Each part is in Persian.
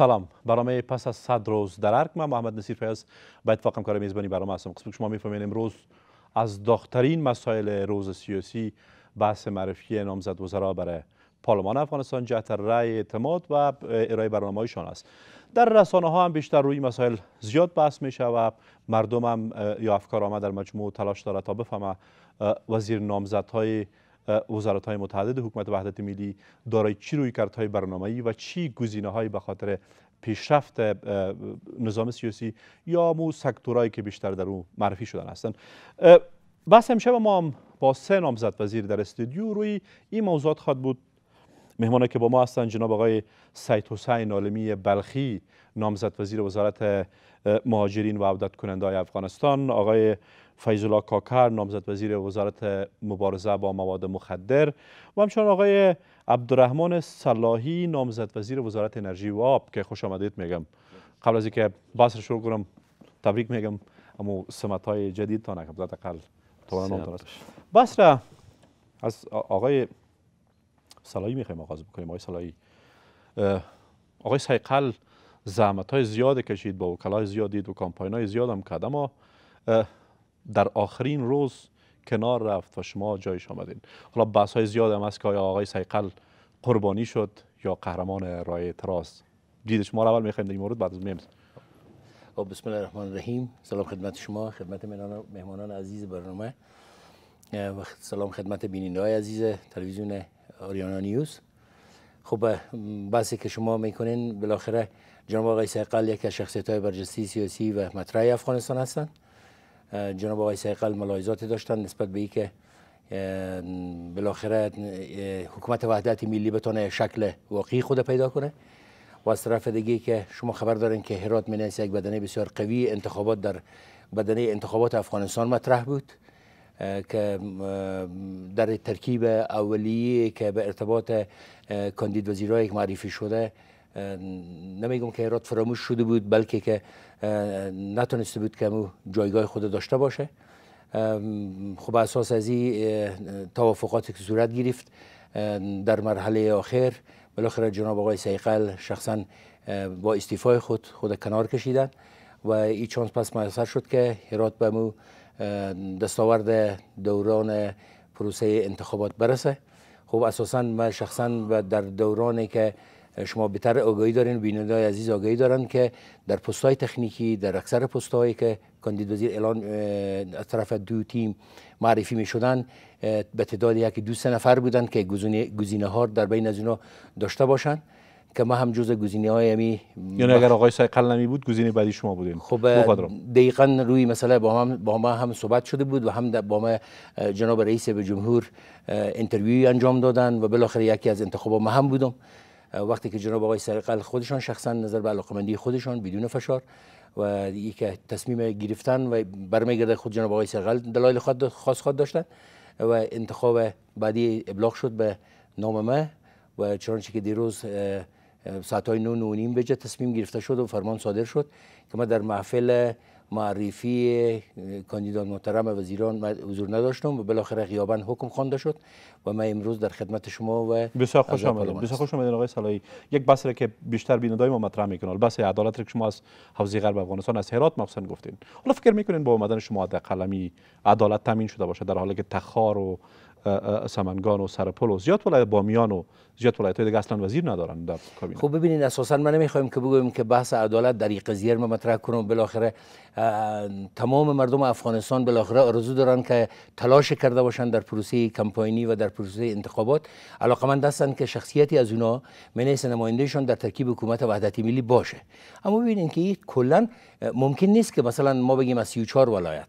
سلام برنامه پس از صد روز در ارک من محمد نصیر فیاض با اتفاق همکار میزبانی برنامه هستم قسم شما میفهمین امروز از داخترین مسائل روز سیاسی بحث معرفی نامزد وزرا برای پارلمان افغانستان جهت رای اعتماد و ارائه برنامه‌هایشان است در رسانه ها هم بیشتر روی مسائل زیاد بحث میشه و مردم هم یا افکار آمد در مجموع تلاش داره تا بفهمه وزیر نامزدهای وزارت های متعدد حکومت وحدت ملی دارای چی روی برنامه ای و چی گزینه های به خاطر پیشرفت نظام سیاسی یا مو سکتورهایی که بیشتر در او معرفی شدن هستند بس امشب ما با سه نامزد وزیر در استودیو روی این موضوعات خواد بود مهمانه که با ما هستن جناب آقای سید حسین عالمی بلخی نامزد وزیر وزارت مهاجرین و عودت کننده های افغانستان آقای فیضالله کاکر نامزد وزیر وزارت مبارزه با مواد مخدر و همچنان آقای عبدالرحمن صلاحی نامزد وزیر وزارت انرژی و آب که خوش آمدید میگم قبل از اینکه بحث شروع کنم تبریک میگم اما سمت های جدید تا نکم زد بحث را از آقای سلایی میخوایم آغاز بکنیم آقای سلایی آقای سیقل زحمت های زیاد کشید با وکلای زیاد دید و کامپاین های زیاد هم کرد اما در آخرین روز کنار رفت و شما جایش آمدین حالا بحث های زیاد هم هست که آقای سیقل قربانی شد یا قهرمان رای اعتراض دید شما را اول میخوایم در این مورد بعد از میم خب، بسم الله الرحمن الرحیم سلام خدمت شما خدمت مهمانان عزیز برنامه و سلام خدمت بینینده های عزیز تلویزیون آریانا نیوز خب بحثی که شما میکنین بالاخره جناب آقای سیقل یک از شخصیت های برجستی سیاسی و مطرح افغانستان هستند جناب آقای سیقل ملاحظاتی داشتن نسبت به اینکه بالاخره حکومت وحدت ملی بتونه شکل واقعی خود پیدا کنه و از طرف دیگه که شما خبر دارین که هرات مینیس یک بدنه بسیار قوی انتخابات در بدنه انتخابات افغانستان مطرح بود که در ترکیب اولیه که به ارتباط کاندید وزیرایی معرفی شده نمیگم که ایراد فراموش شده بود بلکه که نتونسته بود که مو جایگاه خود داشته باشه خب اساس از این توافقات که صورت گرفت در مرحله آخر بالاخره جناب آقای سیقل شخصا با استیفای خود خود کنار کشیدن و این چانس پس میسر شد که هرات به مو دستاورد دوران پروسه انتخابات برسه خب اساسا ما شخصا در دورانی که شما بهتر آگاهی دارین بینندای عزیز آگاهی دارن که در های تکنیکی در اکثر پستهایی که کاندید وزیر اعلان از طرف دو تیم معرفی می شدن به تعداد یک دو سه نفر بودن که گزینه ها در بین از اونها داشته باشند که ما هم جزء گزینه های یعنی, یعنی اگر آقای سایقل نمی بود گزینه بعدی شما بودیم خب دقیقا روی مسئله با هم با ما هم صحبت شده بود و هم با ما جناب رئیس به جمهور اینترویو انجام دادن و بالاخره یکی از انتخاب ما هم بودم وقتی که جناب آقای سرقل خودشان شخصا نظر به علاقمندی خودشان بدون فشار و که تصمیم گرفتن و برمیگرده خود جناب آقای سرقل دلایل خاص خود داشتن و انتخاب بعدی ابلاغ شد به نام ما و چنانچه که دیروز ساعت های نون و نیم بجه تصمیم گرفته شد و فرمان صادر شد که ما در محفل معرفی کاندیدان محترم وزیران حضور نداشتم و بالاخره غیابن حکم خوانده شد و ما امروز در خدمت شما و بسیار خوش آمدید بسیار خوش آمدید آقای صلاحی یک بحثی که بیشتر بینندای ما مطرح میکنه بحث عدالت که شما از حوزه غرب افغانستان از هرات مخصوصا گفتین حالا فکر میکنین با آمدن شما در قلمی عدالت تامین شده باشه در حالی که تخار و سمنگان و سرپل و زیاد ولایت بامیان و زیاد ولایت های دیگه اصلا وزیر ندارن در کابینه خب ببینید اساسا من نمیخوایم که بگویم که بحث عدالت در یک قضیه رو مطرح کنم بالاخره تمام مردم افغانستان بالاخره آرزو دارن که تلاش کرده باشن در پروسه کمپاینی و در پروسه انتخابات من هستن که شخصیتی از اونها منیس شون در ترکیب حکومت وحدت ملی باشه اما ببینید که کلا ممکن نیست که مثلا ما بگیم از 34 ولایت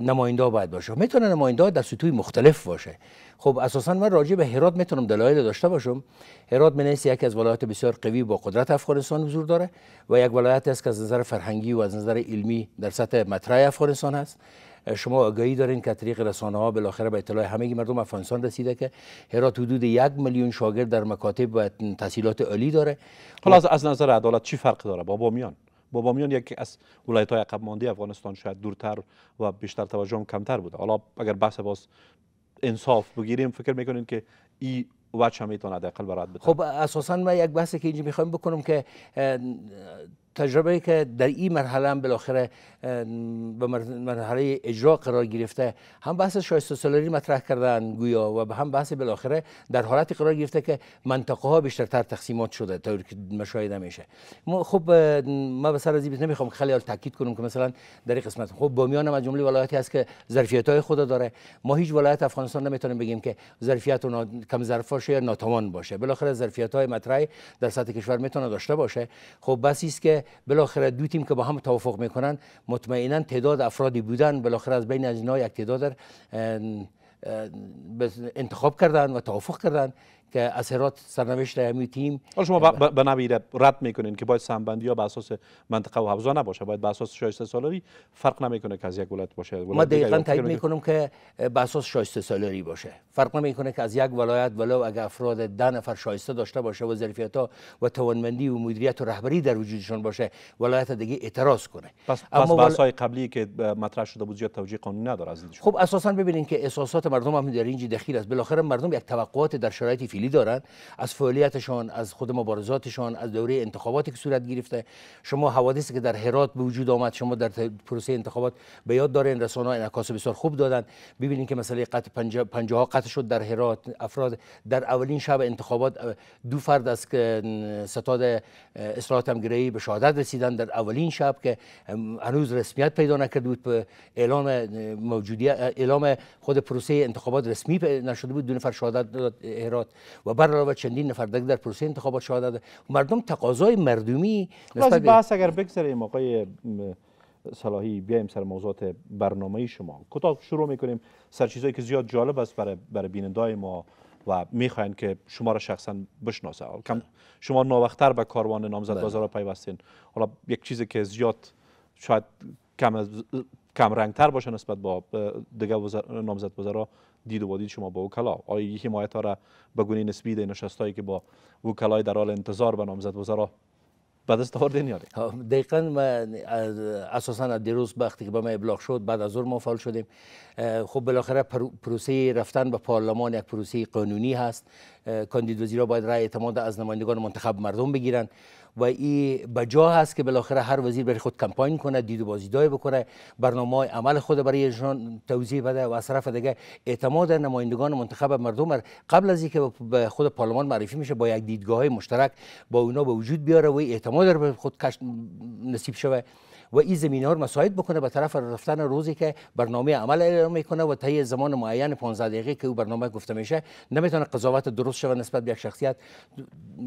نماینده باید باشه میتونه نماینده در سطوح مختلف باشه خب اساسا من راجع به هرات میتونم دلایل داشته باشم هرات منیس یکی از ولایات بسیار قوی با قدرت افغانستان حضور داره و یک ولایت است که از نظر فرهنگی و از نظر علمی در سطح مطرح افغانستان هست شما آگاهی دارین که طریق رسانه ها بالاخره به اطلاع همه مردم افغانستان رسیده که هرات حدود یک میلیون شاگرد در مکاتب و تحصیلات عالی داره حالا از نظر عدالت چی فرق داره با بامیان بابامیان یکی از ولایت های عقب مانده افغانستان شاید دورتر و بیشتر توجه هم کمتر بوده حالا اگر بحث باز انصاف بگیریم فکر میکنین که این وچه میتونه حداقل برات بده خب اساسا ما یک بحثی که اینجا میخوایم بکنم که تجربه که در این مرحله هم بالاخره به مرحله اجرا قرار گرفته هم بحث شایسته سالاری مطرح کردن گویا و هم بحث بالاخره در حالت قرار گرفته که منطقه ها بیشتر تر تقسیمات شده تا که مشاهده میشه ما خب ما به سر از نمیخوام خیلی تاکید کنم که مثلا در این قسمت خب بامیان هم از جمله ولایتی است که ظرفیت های خود داره ما هیچ ولایت افغانستان نمیتونیم بگیم که ظرفیت نا... کم ظرفاش یا ناتوان باشه بالاخره ظرفیت های مطرح در سطح کشور میتونه داشته باشه خب بس است که که بالاخره دو تیم که با هم توافق میکنن مطمئنا تعداد افرادی بودن بالاخره از بین از یک تعداد انتخاب کردن و توافق کردن که اثرات سرنوشت همین تیم حالا شما به نویره رد میکنین که باید سنبندی ها به اساس منطقه و حوزه نباشه باید به اساس شایسته سالاری فرق نمیکنه که از یک ولایت باشه ما دقیقا تایید میکنم که به اساس شایسته سالاری باشه فرق نمیکنه که از یک ولایت ولو اگر افراد ده نفر شایسته داشته باشه و ظرفیت ها و توانمندی و مدیریت و رهبری در وجودشان باشه ولایت دیگه اعتراض کنه پس اما بس قبلی که مطرح شده بود زیاد توجیه قانونی نداره از خب اساسا ببینید که احساسات مردم هم در اینج دخیل است بالاخره مردم یک توقعات در شرایط دارن از فعالیتشان از خود مبارزاتشان از دوره انتخاباتی که صورت گرفته شما حوادثی که در هرات به وجود آمد شما در پروسه انتخابات به یاد دارین رسانه انعکاس بسیار خوب دادن ببینید که مسئله قطع پنجه, ها قطع شد در هرات افراد در اولین شب انتخابات دو فرد از ستاد اصلاحات همگرایی به شهادت رسیدن در اولین شب که هنوز رسمیت پیدا نکرده بود اعلام موجودیت اعلام خود پروسه انتخابات رسمی نشده بود دو نفر شهادت داد هرات و بر چندین نفر در پروسه انتخابات شاده مردم تقاضای مردمی نسبت اگر بگذاریم آقای صلاحی بیایم سر موضوعات برنامه شما کوتاه شروع میکنیم سر چیزایی که زیاد جالب است برای برای بیننده ما و میخواین که شما را شخصا بشناسه شما نوختر به کاروان نامزد بازار بله. پیوستین حالا یک چیزی که زیاد شاید کم کم رنگتر باشه نسبت با دیگه نامزد بزرا دید و شما با وکلا آیا این حمایت ها را به گونه نسبی در نشستایی که با وکلای در حال انتظار به نامزد وزرا از دست آوردین یاری دقیقا من اساسا دیروز وقتی که به ما ابلاغ شد بعد از اون ما فعال شدیم خب بالاخره پروسه رفتن به پارلمان یک پروسه قانونی هست کاندید وزیرا باید رای اعتماد از نمایندگان منتخب مردم بگیرن و ای بجا هست که بالاخره هر وزیر برای خود کمپاین کنه دید و بازیدای بکنه برنامه های عمل خود برای ایشان توضیح بده و از طرف دیگه اعتماد نمایندگان منتخب مردم قبل از اینکه به خود پارلمان معرفی میشه با یک دیدگاه مشترک با اونا به وجود بیاره و اعتماد رو به خود نصیب شوه و این زمینه ها مساعد بکنه به طرف رفتن روزی که برنامه عمل اعلام میکنه و طی زمان معین 15 دقیقه که او برنامه گفته میشه نمیتونه قضاوت درست شود نسبت به یک شخصیت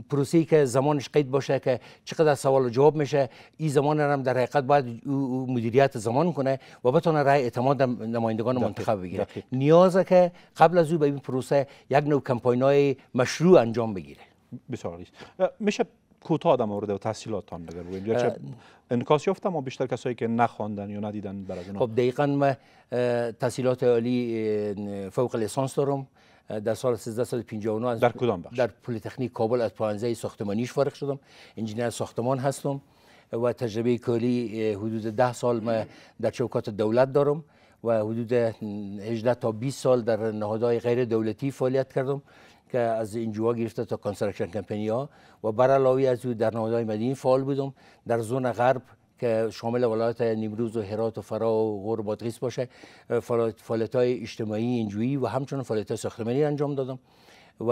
پروسی که زمانش قید باشه که چقدر سوال و جواب میشه این زمان هم در حقیقت باید او مدیریت زمان کنه و بتونه رای اعتماد نمایندگان منتخب بگیره نیازه که قبل از او به این پروسه یک نوع کمپاینای مشروع انجام بگیره بسیار میشه کوتاه در مورد تحصیلاتان بگر بگویم گرچه انکاس یافتم و بیشتر کسایی که نخواندن یا ندیدن برای اونا خب دقیقا من تحصیلات عالی فوق لیسانس دارم در سال 1359 در کدام بخش در پولیتخنیک کابل از پانزه ساختمانیش فارغ شدم انجینر ساختمان هستم و تجربه کلی حدود ده سال من در چوکات دولت دارم و حدود 18 تا 20 سال در نهادهای غیر دولتی فعالیت کردم که از اینجوا گرفته تا کانسترکشن کمپنی ها و برعلاوه از او در نمایندهای مدنی فعال بودم در زون غرب که شامل ولایت نیمروز و هرات و فرا و غور بادغیس باشه فعالیت های اجتماعی اینجویی و همچنان فعالیت های ساختمانی انجام دادم و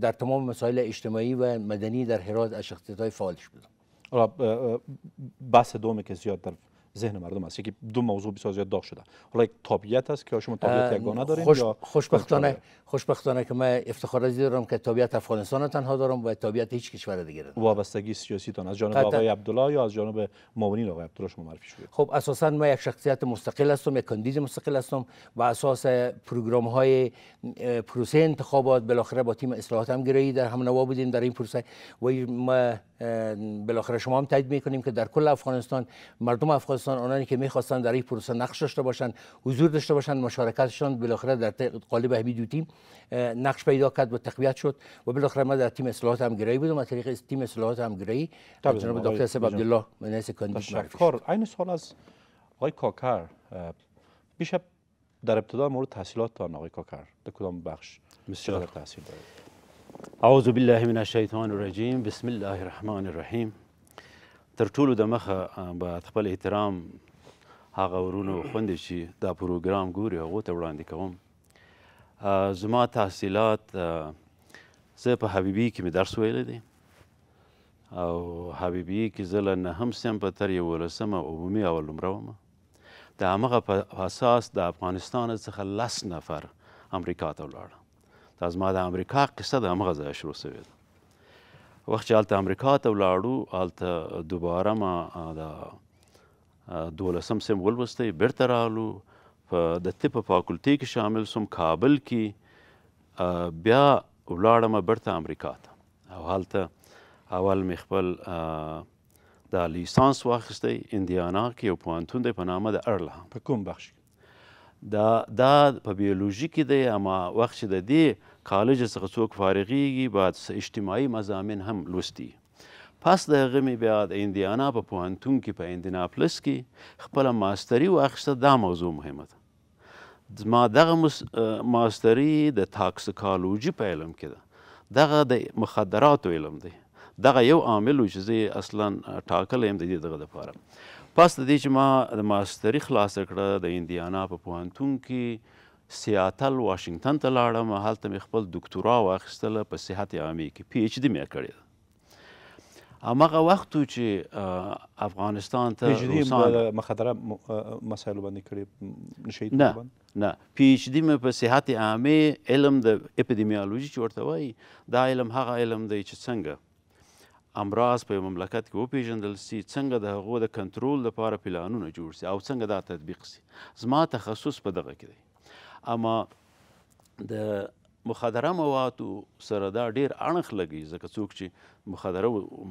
در تمام مسائل اجتماعی و مدنی در هرات از شخصیت های فعالش بودم بحث دومی که زیاد در ذهن مردم است یکی دو موضوع بسیار زیاد داغ شده حالا یک طبیعت است که شما طبیعت یگانه دارین خوش، یا خوشبختانه خوشبختانه که من افتخار دارم که طبیعت افغانستان تنها دارم و طبیعت هیچ کشور دیگه ندارم وابستگی سیاسی تان از جانب قطع. آقای عبدالله یا از جانب معاونین آقای عبدالله شما معرفی شده خب اساسا من یک شخصیت مستقل هستم یک کاندید مستقل هستم و اساس پروگرام های پروسه انتخابات بالاخره با تیم اصلاحات هم گرایی در هم نوا بودیم در این پروسه و ما بالاخره شما هم تایید میکنیم که در کل افغانستان مردم افغانستان افغانستان آنانی که میخواستن در این پروسه نقش داشته باشن حضور داشته باشن مشارکتشان بالاخره در قالب همین دو تیم نقش پیدا کرد و تقویت شد و بالاخره ما در تیم اصلاحات همگرایی بودم از طریق تیم اصلاحات همگرایی جناب دکتر سب عبدالله منیس کندی تشکر این سوال از آقای کاکر بیشتر در ابتدا مورد تحصیلات تان آقای کاکر در کدام بخش بسیار تحصیل دارید اعوذ بالله من الشیطان الرجیم بسم الله الرحمن الرحیم تر ټولو د مخه به خپل احترام هغه ورونو خوندې چې دا پروګرام ګوري هغو ته وړاندې کوم زما تحصیلات زه په حبیبي کې مې درس ویلی دی او حبیبي کې زه له نهم صنفه تر یولسمه عمومي اول نمره وم د همغه په اساس د افغانستان څخه لس نفر امریکا ته ولاړه دا زما د امریکا قصه د همغه ځایه شروع سوې ده وخت چې هلته امریکا ته ولاړو هلته دوباره ما د دولسم سم ولوستی بیرته راغلو په د طب فاکلټي کې شامل سوم کابل کې بیا ولاړم بیرته امریکا ته او هلته اول مې خپل دا لیسانس واخیستی اندیانا کې یو پوهنتون دی په نامه د ارلهام په کوم بخش دا دا په بیولوژي کې دی اما وخت چې د دې کالج څخه څوک فارغیږي بعد اجتماعي مزامین هم لوستي پس د هغه مې بیا د اندیانا په پوهنتون کې په اندیناپلس کې خپله ماستري واخیسته دا موضوع مهمه ده زما دغه ماستري د تاکسیکالوجي په علم کې ده دغه د مخدراتو علم دی دغه یو عامل و چې زه اصلا ټاکلی یم د دې دغه دپاره پس د دې چې ما د ماستري خلاصه کړه د اندیانا په پوهنتون کې سیاتل واشنگتن ته لاړم هلته مې خپل دکتورا واخیستله په صحت عامې کې پی ایچ ډي مې کړې ده هماغه وخت چې افغانستان ته روسان مخدره مسایلو باندې کړې نشئ نه نه پی ایچ ډي مې په صحت عامې علم د اپیډیمیالوژي چې ورته وایي دا علم هغه علم دی چې څنګه امراض په مملکت کې وپیژندل سي څنګه د هغو د کنټرول لپاره پلانونه جوړ سي او څنګه دا تطبیق سي زما تخصص په دغه کې دی اما د مخدره موادو سره دا ډیر اړخ لګي ځکه څوک چې مخدره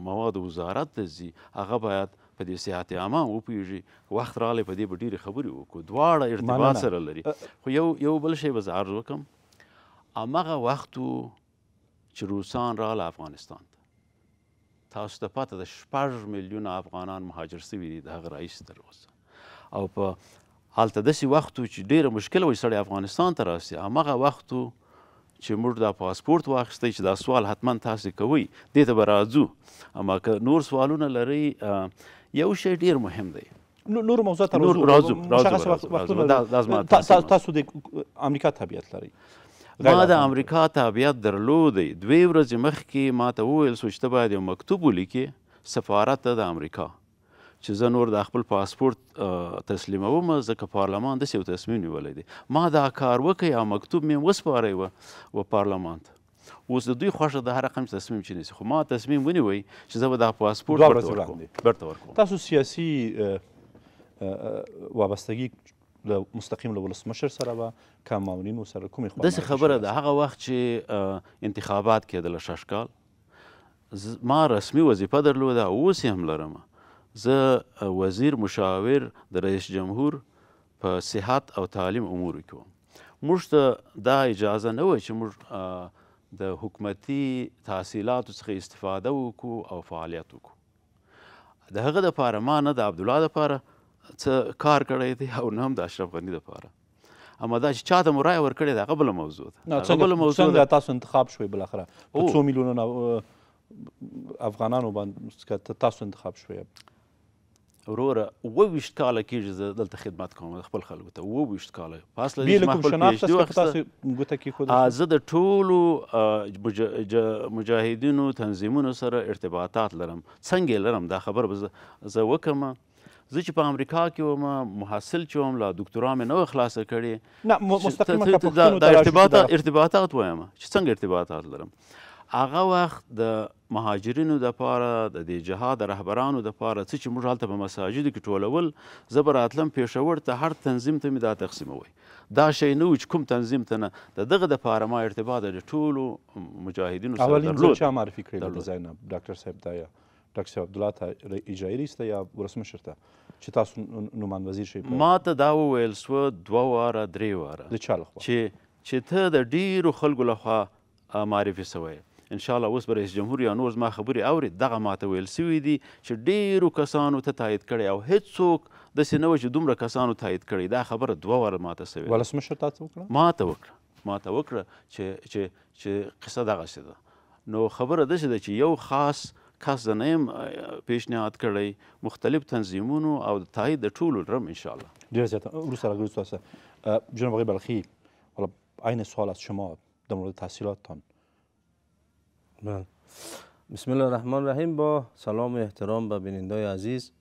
موادو وزارت ته ځي هغه باید په دې صحت عامه وپیږي وخت راغلی په دې به ډېرې خبرې وکړو دواړه ارتباط سره لري خو یو یو بل شی به زه عرض وکړم هماغه وخت و چې روسان راغله افغانستان ته تاسو ته پاته د شپږ میلیونه افغانان مهاجر سوي دي د هغه رئیس تر اوسه او په هلته داسې وخت و چې ډېره مشکله وي سړی افغانستان ته راسي هماغه وخت و چې موږ دا پاسپورت واخیستی چې دا سوال حتما تاسې کوئ دې ته به راځو اما که نور سوالونه لرئ یو شی ډېر مهم دی نور موضوع ته راځو راځو تاسو د امریکا طبیعت لرئ ما د امریکا تابعیت درلودی دوې ورځې مخکې ما ته وویل سو چې ته باید یو مکتوب ولیکې سفارت ته د امریکا چې زه نور د خپل پاسپورت تسلیموم ځکه پارلمان داسې یو تصمیم نیولی دی ما دا کار وکړ او مکتوب مې وسپاری و و پارلمان ته اوس د دوی خوښه د هر رقم تصمیم چې نیسي خو ما تصمیم ونیوی چې زه به دا پاسپورت برته ورکوم برته ورکوم تاسو سیاسي وابستګي له مستقیم له ولسمشر سره به کاماونین سره کومې خوا داسې خبره ده هغه وخت چې انتخابات کېدله شش کال ما رسمي وظیفه درلوده اوس یې هم لرمه زه وزیر مشاور د رئیس جمهور په صحت او تعلیم امورو کې وم موږ ته دا اجازه نه وه چې موږ د حکومتي تحصیلاتو څخه استفاده وکړو او فعالیت وکړو د هغه دپاره ما نه د عبدالله دپاره څه کار کړی دی او نه هم د اشرف غني دپاره اما دا چې چاته مو رایه ورکړې ده هغه بله موضوع ده بله موضوع څنګه تاسو انتخاب شوئ بالاخره په څو میلیونه افغانانو باندې تاسو انتخاب شوئ وروره وویشت کاله کېږي زه دلته خدمت کوم خپل خلکو ته وویشت کاله پاس له دې چې زه د ټولو مجاهدینو تنظیمونو سره ارتباطات لرم څنګه لرم دا خبر به زه وکمه زه چې په امریکا کې وم محصل چې وم لا دکتورا مې نه خلاصه کړې نه مستقیمه دا ارتباطات ارتباطات وایم چې څنګه ارتباطات لرم هغه وخت د مهاجرینو د پاره د دې جهاد رهبرانو د پاره څه چې موږ هلته په مساجدو کې ټولول زه به راتلم پېښور ته هر تنظیم ته مې دا تقسیموی دا شی نه و چې کوم تنظیم ته نه د دغه د پاره ما ارتباط د ټولو مجاهدینو سره درلود اولین چا معرفي کړی د زینب ډاکټر صاحب ته یا ډاکټر صاحب عبدالله ته اجرایي رئیس ته یا ولسمشر ته چې تاسو نومان وزیر شئ ما ته دا وویل سوه دوه واره درې واره د چا لخوا چې چې ته د ډیرو خلکو لخوا معرفي سوی ان شاء الله اوس به رئیس جمهور یا نور زما خبرې اوري دغه ماته ویل سوي دي چې ډیرو کسانو ته تایید کړی او هیڅوک داسې نه و چې دومره کسانو تایید کړی دا خبره دوه واره ماته سوې ولسمشر تا څه وکړه ماته وکړه ماته وکړه چې چې چې قصه دغسې ده نو خبره داسې ده چې یو خاص کس زه نه یم پیشنهاد کړی مختلف تنظیمونو او د تایید د ټولو لرم انشاءالله ډېر زیات وروسته راګرځو تاسو جناب آقای بلخی حالا عین سوال از شما در مورد تحصیلاتتان بله. بسم الله الرحمن الرحیم با سلام و احترام به بینندای عزیز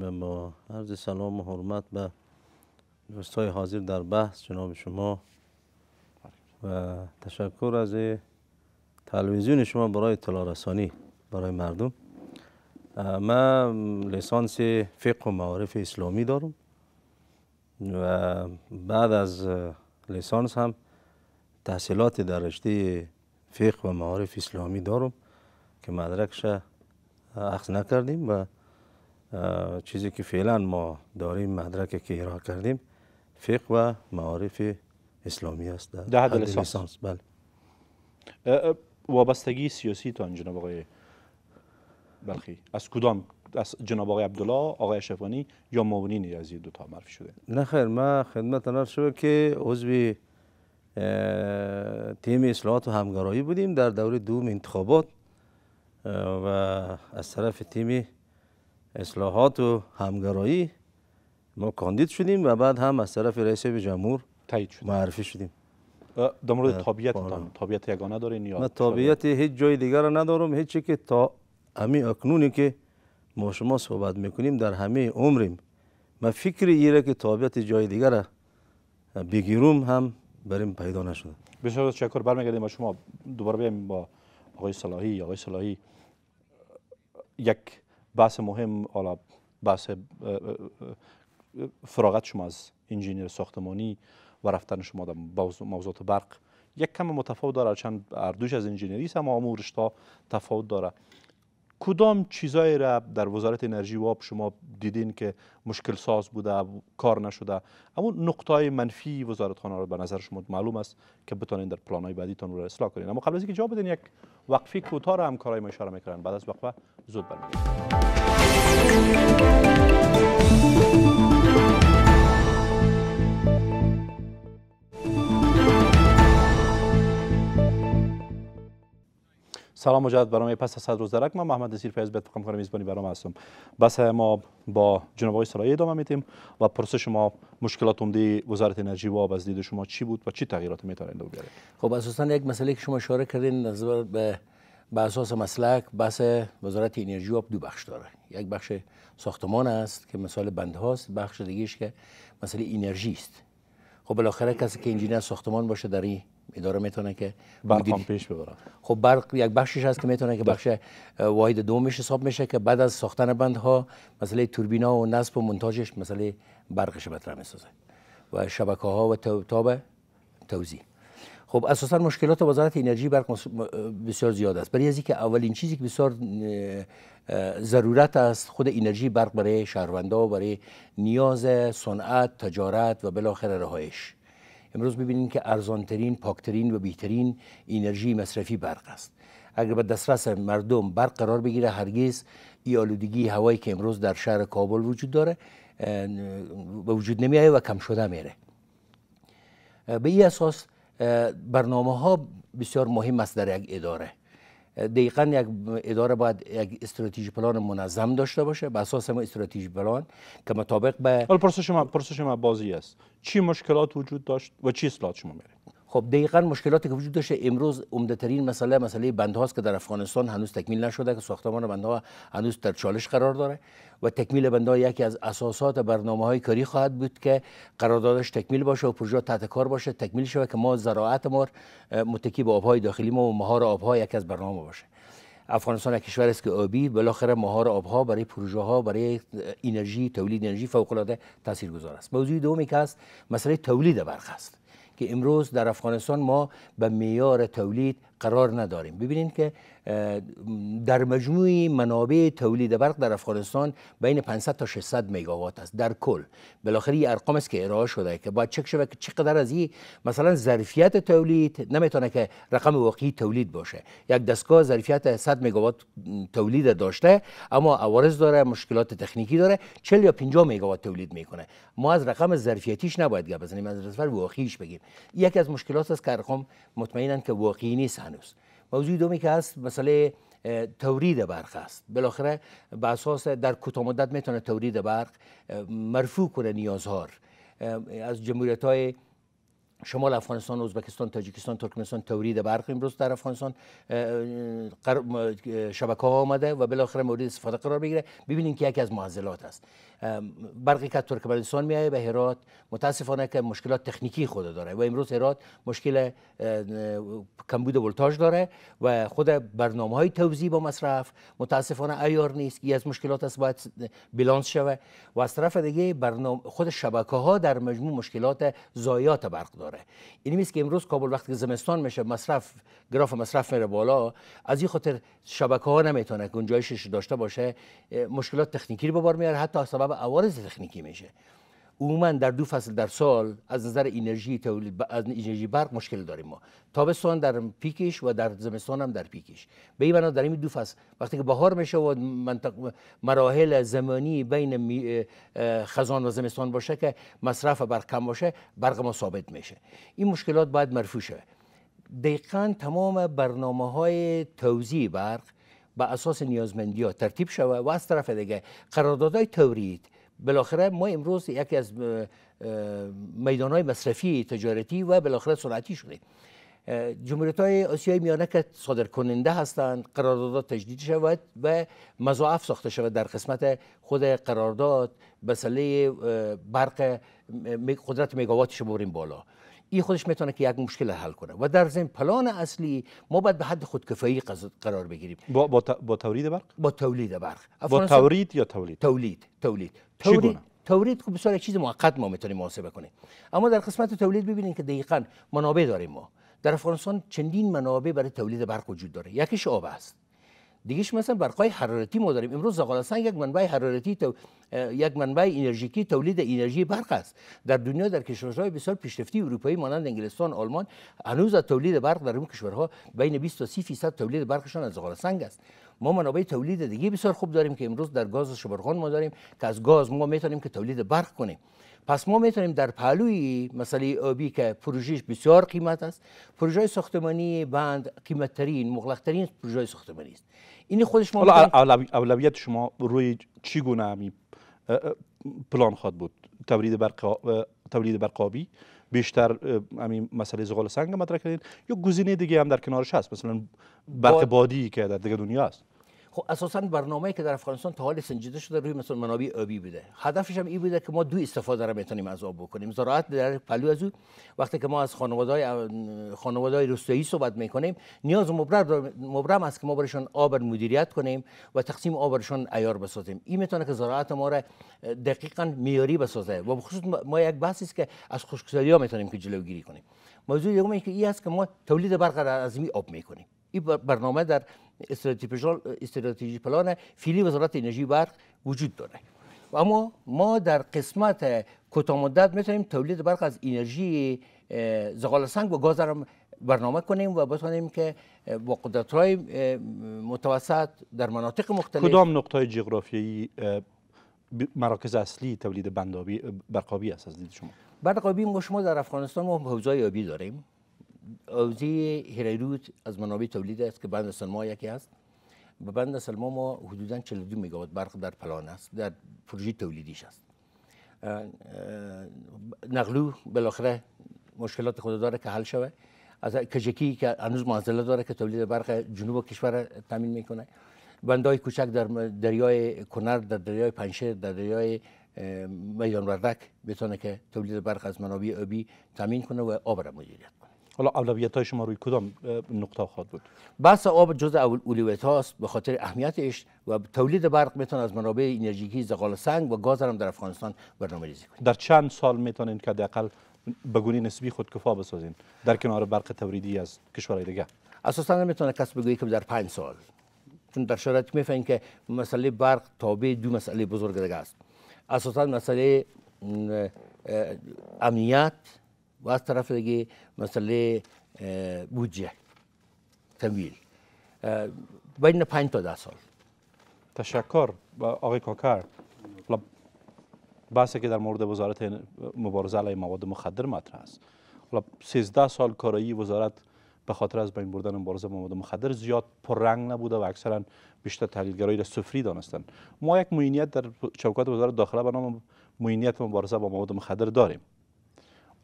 و با عرض سلام و حرمت به دوستای حاضر در بحث جناب شما و تشکر از تلویزیون شما برای اطلاع رسانی برای مردم من لیسانس فقه و معارف اسلامی دارم و بعد از لیسانس هم تحصیلات در رشته فقه و معارف اسلامی دارم که مدرکش اخذ نکردیم و چیزی که فعلا ما داریم مدرک که ارائه کردیم فقه و معارف اسلامی است در حد لسانس بله وابستگی سیاسی تان جناب آقای بلخی از کدام از جناب آقای عبدالله آقای شفانی یا معاونین از این دو تا معرفی شده نه خیر ما خدمت عرض شده که عضو تیم اصلاحات و همگرایی بودیم در دوره دوم انتخابات و از طرف تیم اصلاحات و همگرایی ما کاندید شدیم و بعد هم از طرف رئیس جمهور تایید شد معرفی شدیم در مورد طبیعت طبیعت یگانه دارین یا طبیعت هیچ جای دیگر ندارم هیچی که تا همین اکنونی که ما شما صحبت میکنیم در همه عمریم من فکر ایره که طبیعت جای دیگر بگیرم هم بریم پیدا نشده بسیار تشکر برمیگردیم با شما دوباره بیایم با آقای صلاحی آقای صلاحی یک بحث مهم حالا بحث فراغت شما از انجینیر ساختمانی و رفتن شما در موضوعات برق یک کم متفاوت داره چند اردوش از انجینیری است اما تا تفاوت داره کدام چیزایی را در وزارت انرژی و آب شما دیدین که مشکل ساز بوده کار نشده اما نقطه منفی وزارت خانه را به نظر شما معلوم است که بتانین در پلان های تان را اصلاح کنین اما قبل از اینکه جواب بدین یک وقفه کوتاه را همکارای ما اشاره میکنن بعد از وقفه زود برمیگردیم سلام مجدد برنامه پس از صد روز درک من محمد نصیر فیض بیت کنم میزبانی برنامه هستم بس ما با جناب آقای سرایه ادامه میتیم و پرسش شما مشکلات عمده وزارت انرژی و آب از دید شما چی بود و چی تغییرات اندو بیارید خب اساسا یک مسئله که شما اشاره کردین نظر به به اساس مسلک بس وزارت انرژی و آب دو بخش داره یک بخش ساختمان است که مثال بند هاست بخش دیگه که مسئله انرژی است خب بالاخره کسی که انجینیر ساختمان باشه در این اداره میتونه که برق پیش ببره خب برق یک بخشش هست که میتونه که بخش واحد دومش حساب میشه که بعد از ساختن بندها مسئله توربینا و نصب و منتاجش مسئله برقش می سازه و شبکه ها و تاب توزیع خب اساسا مشکلات وزارت انرژی برق بسیار زیاد است برای از اولین چیزی که بسیار ضرورت است خود انرژی برق برای شهروندا برای نیاز صنعت تجارت و بالاخره رهایش امروز ببینیم که ارزانترین پاکترین و بهترین انرژی مصرفی برق است اگر به دسترس مردم برق قرار بگیره هرگز ای آلودگی هوایی که امروز در شهر کابل وجود داره به وجود نمیایه و کم شده میره به این اساس برنامه ها بسیار مهم است در یک اداره دقیقا یک اداره باید یک استراتژی پلان منظم داشته باشه به اساس ما استراتژی پلان که مطابق به پرسش شما پرسش شما بازی است چی مشکلات وجود داشت و چی اصلاحات شما میرید خب دقیقا مشکلاتی که وجود داشته امروز ترین مسئله مسئله هاست که در افغانستان هنوز تکمیل نشده که ساختمان ها هنوز در چالش قرار داره و تکمیل بندها یکی از اساسات برنامه های کاری خواهد بود که قراردادش تکمیل باشه و پروژه تحت کار باشه تکمیل شود که ما زراعت ما متکی به آبهای داخلی ما و مهار آبها یکی از برنامه باشه افغانستان کشور است که آبی بالاخره مهار آبها برای پروژه ها برای انرژی تولید انرژی فوق العاده تاثیرگذار است موضوع دومی که است مسئله تولید برق است که امروز در افغانستان ما به میار تولید قرار نداریم ببینید که در مجموع منابع تولید برق در افغانستان بین 500 تا 600 مگاوات است در کل بالاخره این ارقام است که ارائه شده که باید چک شود که چقدر از این مثلا ظرفیت تولید نمیتونه که رقم واقعی تولید باشه یک دستگاه ظرفیت 100 مگاوات تولید داشته اما عوارض داره مشکلات تکنیکی داره 40 یا 50 مگاوات تولید میکنه ما از رقم ظرفیتیش نباید گپ بزنیم از رقم واقعیش بگیم یکی از مشکلات است که ارقام مطمئنا که واقعی نیست هنوز موضوع دومی که هست مسئله تورید برق است بالاخره به اساس در کوتاه مدت میتونه تورید برق مرفوع کنه نیازها از جمهوریت های شمال افغانستان، ازبکستان، تاجیکستان، ترکمنستان تورید برق امروز در افغانستان شبکه ها آمده و بالاخره مورد استفاده قرار بگیره ببینیم که یکی از معضلات است برقی که از ترکمنستان میایه به هرات متاسفانه که مشکلات تکنیکی خود داره و امروز هرات مشکل کمبود ولتاژ داره و خود برنامه های توزیع با مصرف متاسفانه ایار نیست که از مشکلات است باید بیلانس شوه و از طرف دیگه خود شبکه ها در مجموع مشکلات زایات برق داره این نیست که امروز کابل وقتی که زمستان میشه مصرف گراف مصرف میره بالا از این خاطر شبکه ها نمیتونه گنجایشش داشته باشه مشکلات تکنیکی رو به بار میاره حتی سبب و عوارض تکنیکی میشه عموما در دو فصل در سال از نظر انرژی تولید از انرژی برق مشکل داریم ما تابستان در پیکش و در زمستان هم در پیکش به این در این دو فصل وقتی که بهار میشه و مراحل زمانی بین خزان و زمستان باشه که مصرف برق کم باشه برق ما ثابت میشه این مشکلات باید مرفوع شه دقیقا تمام برنامه های توزیع برق با اساس نیازمندی ها ترتیب شوه و از طرف دیگه قراردادهای تورید بالاخره ما امروز یکی از میدان های مصرفی تجارتی و بالاخره صنعتی شده جمهوریت های آسیای میانه که صادر کننده هستند قراردادات تجدید شود و مضاعف ساخته شود در قسمت خود قرارداد مسئله برق قدرت مگاواتش بریم بالا این خودش میتونه که یک مشکل حل کنه و در ضمن پلان اصلی ما باید به حد خودکفایی قرار بگیریم با با, با تولید برق با تولید برق با تولید یا تولید تولید تولید تولید تولید که خب بسیار چیز موقت ما میتونیم محاسبه کنیم اما در قسمت تولید ببینید که دقیقا منابع داریم ما در افغانستان چندین منابع برای تولید برق وجود داره یکیش آب است دیگهش مثلا برقای حرارتی ما داریم امروز سنگ یک منبع حرارتی تو یک منبع انرژیکی تولید انرژی برق است در دنیا در کشورهای بسیار پیشرفته اروپایی مانند انگلستان آلمان هنوز تولید برق در اون کشورها بین 20 تا 30 فیصد تولید برقشان از سنگ است ما منابع تولید دیگه بسیار خوب داریم که امروز در گاز شبرغان ما داریم که از گاز ما میتونیم که تولید برق کنیم پس ما میتونیم در پهلوی مسئله آبی که پروژهش بسیار قیمت است پروژه ساختمانی بند قیمتترین مغلقترین پروژه ساختمانی است این خودش ما اولویت شما روی چی گونه همی پلان خواد بود تولید برق تولید برقابی بیشتر همین مسئله زغال سنگ مطرح کردین یا گزینه دیگه هم در کنارش هست مثلا برق بادی که در دیگه دنیا هست خب اساسا برنامه‌ای که در افغانستان تا حال سنجیده شده روی مثلا منابع آبی بوده هدفش هم این بوده که ما دو استفاده را میتونیم از آب بکنیم زراعت در پلو از او وقتی که ما از خانواده‌های خانواده‌های روستایی صحبت می‌کنیم، نیاز مبرم مبرم است که ما برشون آب مدیریت کنیم و تقسیم آب برشون عیار بسازیم این میتونه که زراعت ما را دقیقا معیاری بسازه و خصوص ما یک بحثی است که از خشکسالی‌ها میتونیم که جلوگیری کنیم موضوع دوم که این است که ما تولید برق از آب میکنیم این برنامه در استراتژی پلان فیلی وزارت انرژی برق وجود داره اما ما در قسمت کوتاه مدت میتونیم تولید برق از انرژی زغال سنگ و گاز رو برنامه کنیم و بتونیم که با قدرت های متوسط در مناطق مختلف کدام نقطه جغرافیایی مراکز اصلی تولید بندابی برقابی است از دید شما برقابی ما شما در افغانستان ما حوزه آبی داریم اوزی هیریروت از منابع تولید است که بند سلما یکی است به بند سلما ما حدودا 42 مگاوات برق در پلان است در پروژه تولیدیش است نقلو بالاخره مشکلات خود داره که حل شوه از کجکی که هنوز معضله داره که تولید برق جنوب کشور تامین میکنه های کوچک در دریای کنر در دریای پنشه در دریای میدان وردک بتونه که تولید برق از منابع آبی تامین کنه و آب را مدیریت حالا اولویت های شما روی کدام نقطه خواهد بود بحث آب جز اولویت هاست به خاطر اهمیتش و تولید برق میتون از منابع انرژیکی زغال سنگ و گاز هم در افغانستان برنامه ریزی کنید در چند سال میتونید که حداقل به گونه نسبی کفا بسازین در کنار برق توریدی از کشورهای دیگه اساسا میتونه کسب بگویی که در 5 سال چون در شرایط میفهمین که مسئله برق تابع دو مسئله بزرگ دیگه است اساسا مسئله امنیت و از طرف دیگه مسئله بودجه تمویل بین پنج تا ده سال تشکر آقای کاکر بحثی که در مورد وزارت مبارزه علیه مواد مخدر مطرح است حالا 13 سال کارایی وزارت به خاطر از بین بردن مبارزه مواد مخدر زیاد پررنگ نبوده و اکثرا بیشتر تحلیلگرایی را سفری دانستن ما یک معینیت در چوکات وزارت داخله به نام معینیت مبارزه با مواد مخدر داریم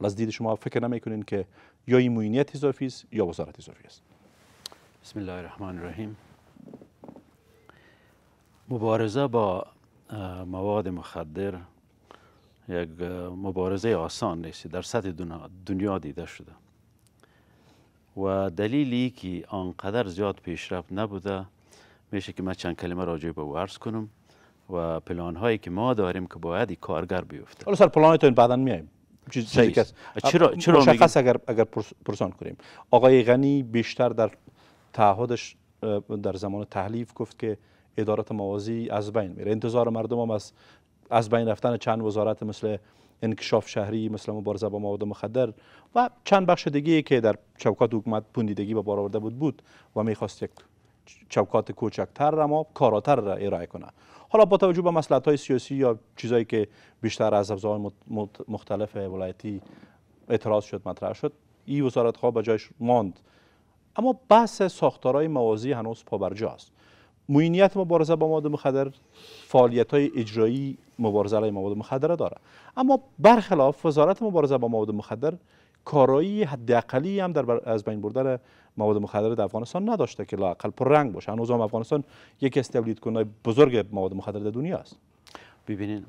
از دید شما فکر نمیکنین که یا این موینیت اضافی است یا وزارت اضافی است بسم الله الرحمن الرحیم مبارزه با مواد مخدر یک مبارزه آسان نیست در سطح دنیا دیده شده و دلیلی که آنقدر زیاد پیشرفت نبوده میشه که من چند کلمه راجع به او عرض کنم و پلان هایی که ما داریم که باید کارگر بیفته حالا سر پلان تو بعدا میایم چیزی که چرا چرا اگر اگر پرسان کنیم آقای غنی بیشتر در تعهدش در زمان تحلیف گفت که ادارات موازی از بین میره انتظار مردم هم از از بین رفتن چند وزارت مثل انکشاف شهری مثل مبارزه با مواد مخدر و چند بخش دیگه که در چوکات حکومت پوندیدگی به بار آورده بود بود و میخواست یک چوکات کوچکتر اما کاراتر را ارائه کنه حالا با توجه به مسئله های سیاسی یا چیزایی که بیشتر از ابزارهای مختلف ولایتی اعتراض شد مطرح شد این خواب به جایش ماند اما بحث ساختارهای موازی هنوز پابرجاست موینیت مبارزه با مواد مخدر فعالیت های اجرایی مبارزه علیه مواد مخدر داره اما برخلاف وزارت مبارزه با مواد مخدر کارایی حداقلی هم در از بین بردن مواد مخدر در افغانستان نداشته که لاقل رنگ باشه هنوز هم افغانستان یکی از تولید بزرگ مواد مخدر در دنیا است ببینید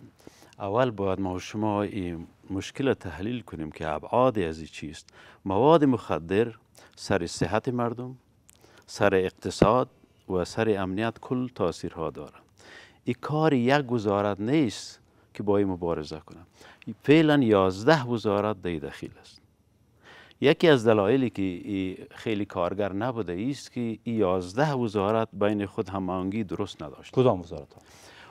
اول باید ما شما این مشکل تحلیل کنیم که ابعاد از چیست مواد مخدر سر صحت مردم سر اقتصاد و سر امنیت کل تاثیرها داره این کار یک وزارت نیست که با این مبارزه کنم فعلا یازده وزارت در دخیل است یکی از دلایلی که خیلی کارگر نبوده است که یازده وزارت بین خود همانگی درست نداشت کدام وزارت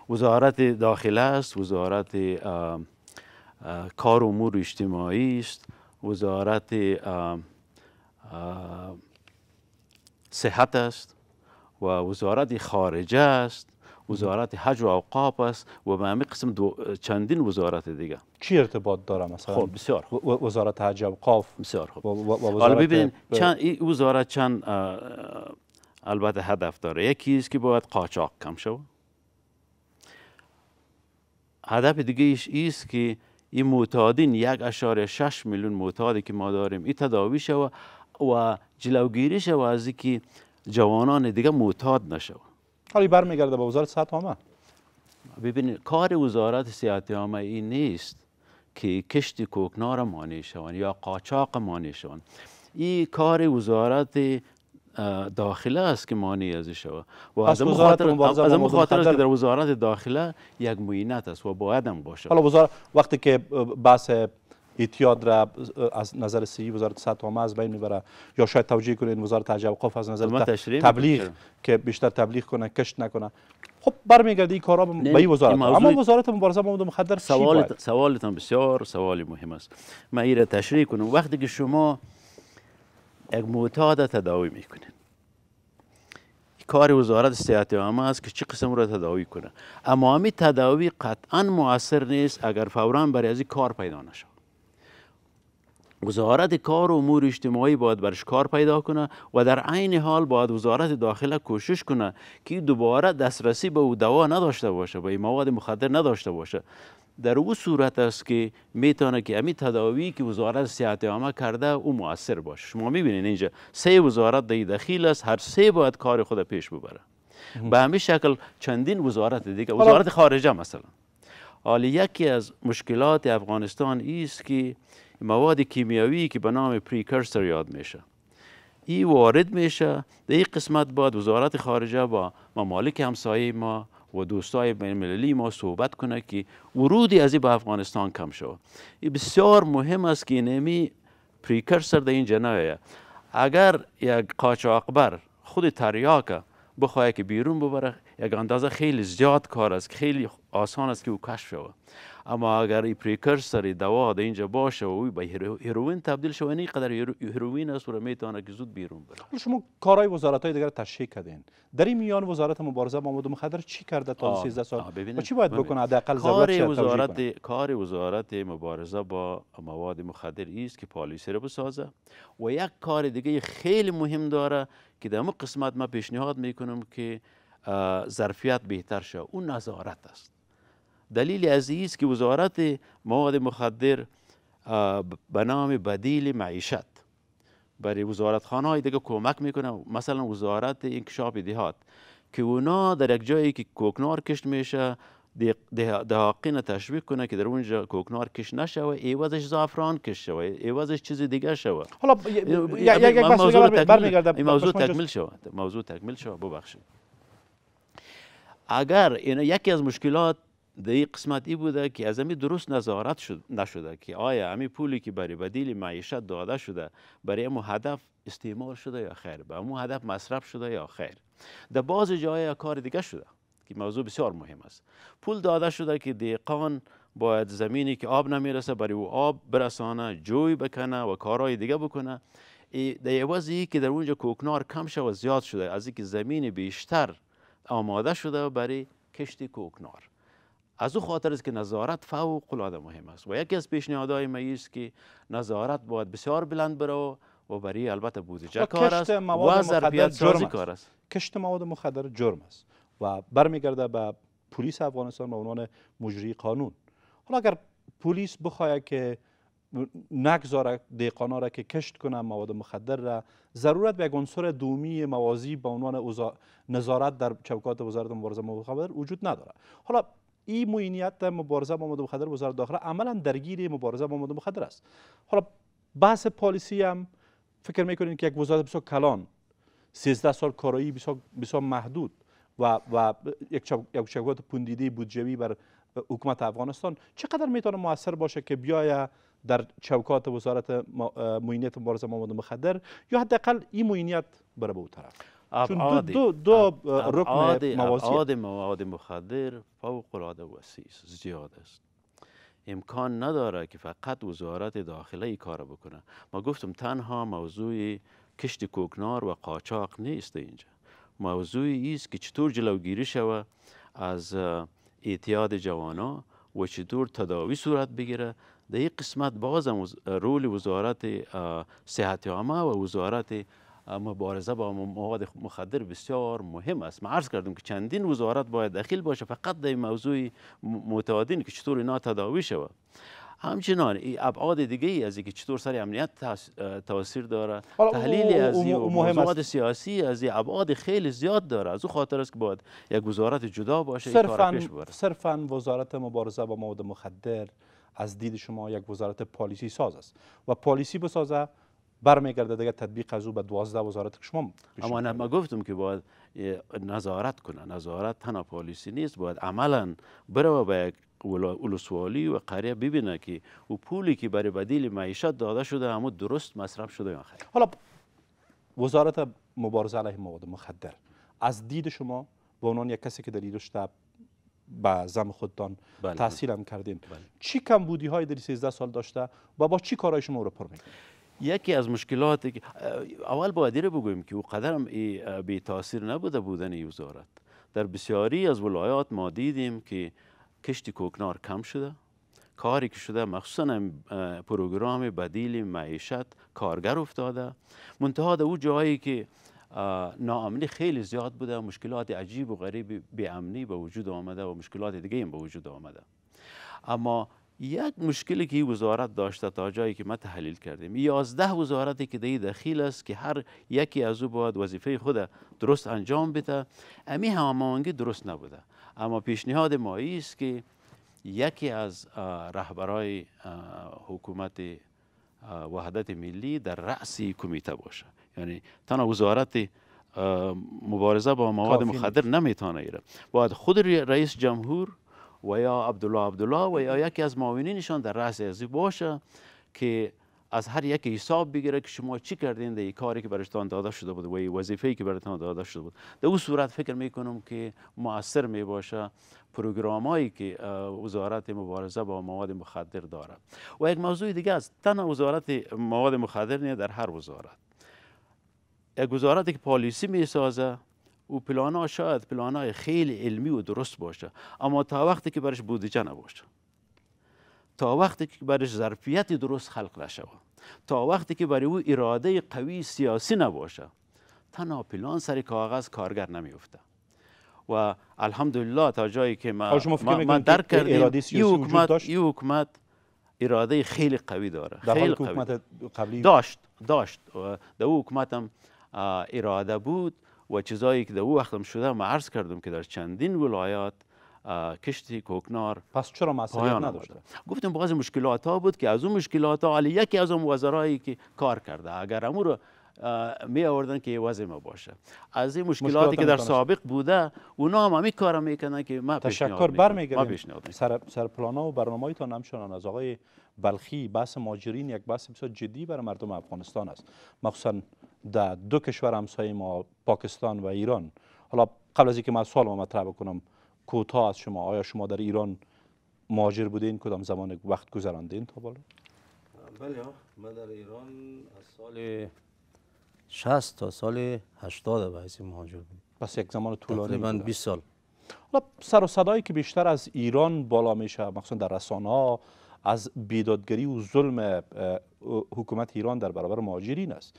وزارت داخله است وزارت کار و کار امور اجتماعی است وزارت صحت است و وزارت خارجه است وزارت حج و اوقاف است و به همین قسم چندین وزارت دیگه چی ارتباط داره مثلا خب بسیار خوب. وزارت حج و اوقاف بسیار خوب حالا ببین چند این وزارت چند البته هدف داره یکی است که باید قاچاق کم شود هدف دیگه ایش ایست که این معتادین یک اشاره شش میلیون معتادی که ما داریم این تداوی شود و جلوگیری شود از اینکه جوانان دیگه معتاد نشود بر برمیگرده به وزارت صحت عامه ببینید کار وزارت صحت عامه این نیست که کشت کوکنار مانع شوند یا قاچاق مانع شوند این کار وزارت داخله است که مانع از شود و از وزارت از مخاطر که در وزارت داخله یک معینت است و باید هم باشه حالا وزارت وقتی که بحث ایتیاد را از نظر سی وزارت صحت همه از بین میبره یا شاید توجیه کنید این وزارت حج از نظر تبلیغ که بیشتر تبلیغ کنه کشت نکنه خب برمیگرده این کارا به این وزارت اما وزارت مبارزه با مخدر سوال سوالتان بسیار سوال مهم است من این تشریح کنم وقتی که شما یک معتاد تداوی میکنید کار وزارت صحت و است که چه قسم را تداوی کنه اما همین تداوی قطعا موثر نیست اگر فورا برای از کار پیدا نشه وزارت کار و امور اجتماعی باید برش کار پیدا کنه و در عین حال باید وزارت داخله کوشش کنه که دوباره دسترسی به او دوا نداشته باشه به مواد مخدر نداشته باشه در او صورت است که میتونه که همین تداوی که وزارت صحت عامه کرده او موثر باشه شما میبینید اینجا سه وزارت دی داخل است هر سه باید کار خود پیش ببره به همین شکل چندین وزارت دیگه وزارت خارجه مثلا حال یکی از مشکلات افغانستان است که مواد کیمیایی که به نام پریکرسر یاد میشه این وارد میشه در این قسمت باید وزارت خارجه با ممالک همسایه ما و دوستای بین المللی ما صحبت کنه که ورودی از این به افغانستان کم شود این بسیار مهم است که نمی پریکرسر در این جنایه اگر یک قاچاقبر خود تریاک بخواه که بیرون ببره یک اندازه خیلی زیاد کار است خیلی آسان است که او کشف شود اما اگر ای پریکرسر دوا در اینجا باشه و او به هیروین تبدیل شو یعنی این قدر هیروین است و میتونه که زود بیرون بره شما کارای وزارت های دیگر تشریح کردین در این میان وزارت مبارزه با مواد مخدر چی کرده تا 13 سال و چی باید بکنه حداقل کار وزارت کار وزارت مبارزه با مواد مخدر است که پالیسی را بسازه و یک کار دیگه خیلی مهم داره که در قسمت ما پیشنهاد میکنم که ظرفیت بهتر شه اون نظارت است دلیل از است که وزارت مواد مخدر به نام بدیل معیشت برای وزارت های دیگه کمک میکنه مثلا وزارت انکشاف دهات که اونا در یک جایی که کوکنار کشت میشه دهاقین تشویق کنه که در اونجا کوکنار کش نشوه ایوازش زعفران کش شوه ایوازش چیز دیگه شوه حالا این موضوع تکمیل شوه موضوع تکمیل شوه اگر یکی از مشکلات در این قسمت ای بوده که از امی درست نظارت شد نشده که آیا امی پولی که برای بدیل معیشت داده شده برای امو هدف استعمال شده یا خیر به امو هدف مصرف شده یا خیر در بعض جایی کار دیگه شده که موضوع بسیار مهم است پول داده شده که دیقان باید زمینی که آب نمیرسه برای او آب برسانه جوی بکنه و کارهای دیگه بکنه در عوض ای که در اونجا کوکنار کم شده و زیاد شده از اینکه زمین بیشتر آماده شده برای کشت کوکنار از او خاطر است که نظارت فوق العاده مهم است و یکی از پیشنهادهای ما است که نظارت باید بسیار بلند برو و برای البته بودجه خب، کار است و ظرفیت سازی کار است کشت مواد مخدر جرم است و برمیگرده به پلیس افغانستان به عنوان مجری قانون حالا اگر پلیس بخواهد که نگذاره دیقانا را که کشت کنه مواد مخدر را ضرورت به یک عنصر دومی موازی به عنوان نظارت در چوکات وزارت مبارزه مخدر وجود نداره حالا ای موینیت مبارزه با ماده مخدر وزارت داخله عملا درگیر مبارزه با ماده مخدر است حالا بحث پالیسی هم فکر میکنین که یک وزارت بسیار کلان 13 سال کارایی بسیار, محدود و, و یک چوکات پندیده بودجوی بر حکومت افغانستان چقدر میتونه موثر باشه که بیایه در چوکات وزارت موینیت مبارزه با مخدر یا حداقل این موینیت بره به او طرف چون دو, دو, مواد مواد مخدر فوق العاده وسیع زیاد است امکان نداره که فقط وزارت داخله ای کار بکنه ما گفتم تنها موضوع کشت کوکنار و قاچاق نیست اینجا موضوعی است که چطور جلوگیری شوه از اعتیاد جوانا و چطور تداوی صورت بگیره در این قسمت بازم رول وزارت صحت عامه و وزارت مبارزه با مواد مخدر بسیار مهم است من عرض کردم که چندین وزارت باید داخل باشه فقط در موضوع متعادین که چطور اینا تداوی شود همچنان ابعاد دیگه ای از اینکه چطور سر امنیت تاثیر داره تحلیل از موضوعات سیاسی از ابعاد خیلی زیاد داره از او خاطر است که باید یک وزارت جدا باشه کارو پیش وزارت مبارزه با مواد مخدر از دید شما یک وزارت پالیسی ساز است و پالیسی بسازه برمیگرده دیگه تطبیق از او به 12 وزارت شما اما انا ما گفتم که باید نظارت کنه نظارت تنها پالیسی نیست باید عملا و به یک ولسوالی و قریه ببینه که او پولی که برای بدیل معیشت داده شده اما درست مصرف شده یا خیر حالا وزارت مبارزه علیه مواد مخدر از دید شما به عنوان یک کسی که در رشته با زم خودتان بله. تحصیل هم کردین بله. چی کمبودی های در 13 سال داشته و با چی کارهای شما رو پر یکی از مشکلات اول باید رو بگویم که او قدرم به تاثیر نبوده بودن ای وزارت در بسیاری از ولایات ما دیدیم که کشت کوکنار کم شده کاری که شده مخصوصا پروگرام بدیل معیشت کارگر افتاده منتها در او جایی که ناامنی خیلی زیاد بوده مشکلات عجیب و غریب به امنی به وجود آمده و مشکلات دیگه هم به وجود آمده اما یک مشکلی که این وزارت داشته تا جایی که ما تحلیل کردیم یازده وزارتی که دی دخیل است که هر یکی از او باید وظیفه خود درست انجام بده امی هماهنگی درست نبوده اما پیشنهاد ما است که یکی از رهبرای حکومت وحدت ملی در رأس کمیته باشه یعنی تنها وزارت مبارزه با مواد مخدر نمیتونه ایره باید خود رئیس جمهور و یا عبدالله عبدالله و یا یکی از معاونینشان در رأس ازی باشه که از هر یک حساب بگیره که شما چی کردین در کاری که برشتان داده شده بود و یه وظیفه که برشتان داده شده بود در اون صورت فکر میکنم که مؤثر می باشه هایی که وزارت مبارزه با مواد مخدر داره و یک موضوع دیگه است تن وزارت مواد مخدر نه در هر وزارت یک وزارتی که پالیسی می او پلان شاید پلان خیلی علمی و درست باشه اما تا وقتی که برش بودجه نباشه تا وقتی که برش ظرفیت درست خلق نشه تا وقتی که برای او اراده قوی سیاسی نباشه تنها پلان سر کاغذ کارگر نمیفته و الحمدلله تا جایی که ما من درک کردیم این حکومت این حکومت اراده خیلی قوی داره در خیلی حکومت قبلی داشت داشت و در حکومت هم اراده بود و چیزایی که در او وقتم شده ما عرض کردم که در چندین ولایات کشتی کوکنار پس چرا مسئله نداشته گفتم بعضی مشکلات ها بود که از اون مشکلات ها علی یکی از اون وزرایی که کار کرده اگر امور رو می آوردن که وضع ما باشه از این مشکلاتی که در سابق بوده اونا هم کار میکنن که ما تشکر برمیگردیم سر سر پلانا و تا همچنان از آقای بلخی بحث ماجرین یک بحث بسیار جدی برای مردم افغانستان است مخصوصا در دو کشور همسایه ما پاکستان و ایران حالا قبل از اینکه من سوال مطرح بکنم کوتاه از شما آیا شما در ایران مهاجر بودین کدام زمان وقت گذراندین تا بالا بله من در ایران از سال 60 تا سال 80 به حیث مهاجر بودم پس یک زمان طولانی من 20 سال حالا سر و صدایی که بیشتر از ایران بالا میشه مخصوصا در رسانه ها از بیدادگری و ظلم حکومت ایران در برابر مهاجرین است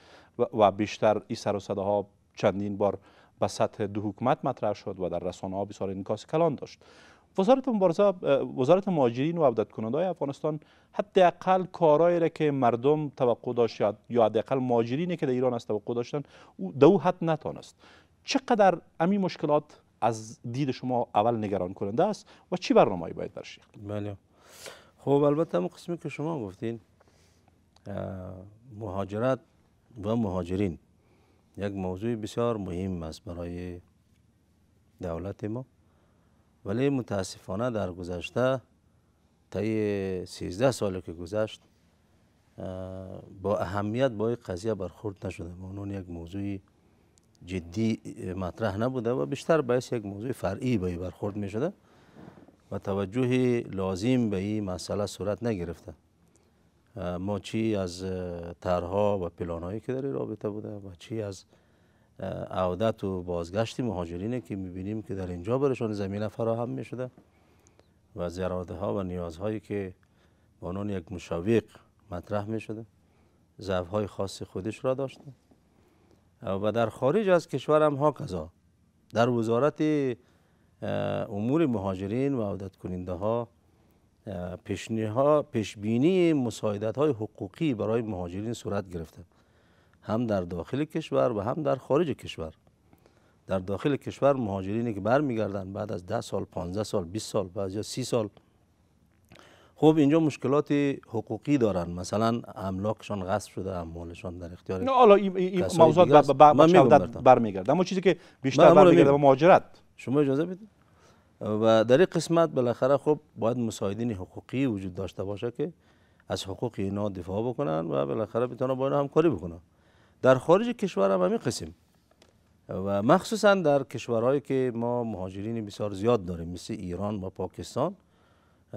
و بیشتر این سر و صداها چندین بار به سطح دو حکومت مطرح شد و در رسانه ها بسیار انکاس کلان داشت وزارت مبارزه وزارت مهاجرین و عبدت کننده افغانستان حداقل کارایی را که مردم توقع داشت یا حداقل مهاجرینی که در ایران است توقع داشتن او دو حد نتانست چقدر امی مشکلات از دید شما اول نگران کننده است و چی برنامه‌ای باید برشید بله خب البته همون قسمی که شما گفتین مهاجرت و مهاجرین یک موضوع بسیار مهم است برای دولت ما ولی متاسفانه در گذشته طی 13 سال که گذشت با اهمیت با این قضیه برخورد نشده و اونون یک موضوع جدی مطرح نبوده و بیشتر باعث یک موضوع فرعی با برخورد می و توجه لازم به این مسئله صورت نگرفته ما چی از طرها و پلانهایی که در رابطه بوده و چی از عودت و بازگشت مهاجرینه که میبینیم که در اینجا برشان زمینه فراهم میشده و زیراده ها و نیازهایی که به عنوان یک مشاویق مطرح میشده ضعف های خاص خودش را داشته و در خارج از کشور هم ها کذا در وزارت امور مهاجرین و عودت کننده ها پیش مساعدت های حقوقی برای مهاجرین صورت گرفته هم در داخل کشور و هم در خارج کشور در داخل کشور مهاجرینی که برمیگردن بعد از 10 سال 15 سال 20 سال بعضی 30 سال خب اینجا مشکلات حقوقی دارن مثلا املاکشان غصب شده اموالشان در اختیار نه حالا این موضوع برمیگرده اما چیزی که بیشتر برمیگرده مهاجرت شما اجازه بدید و در این قسمت بالاخره خب باید مساعدین حقوقی وجود داشته باشه که از حقوق اینا دفاع بکنن و بالاخره بتونن با اینا همکاری بکنن در خارج کشور هم همین قسم و مخصوصا در کشورهایی که ما مهاجرین بسیار زیاد داریم مثل ایران و پاکستان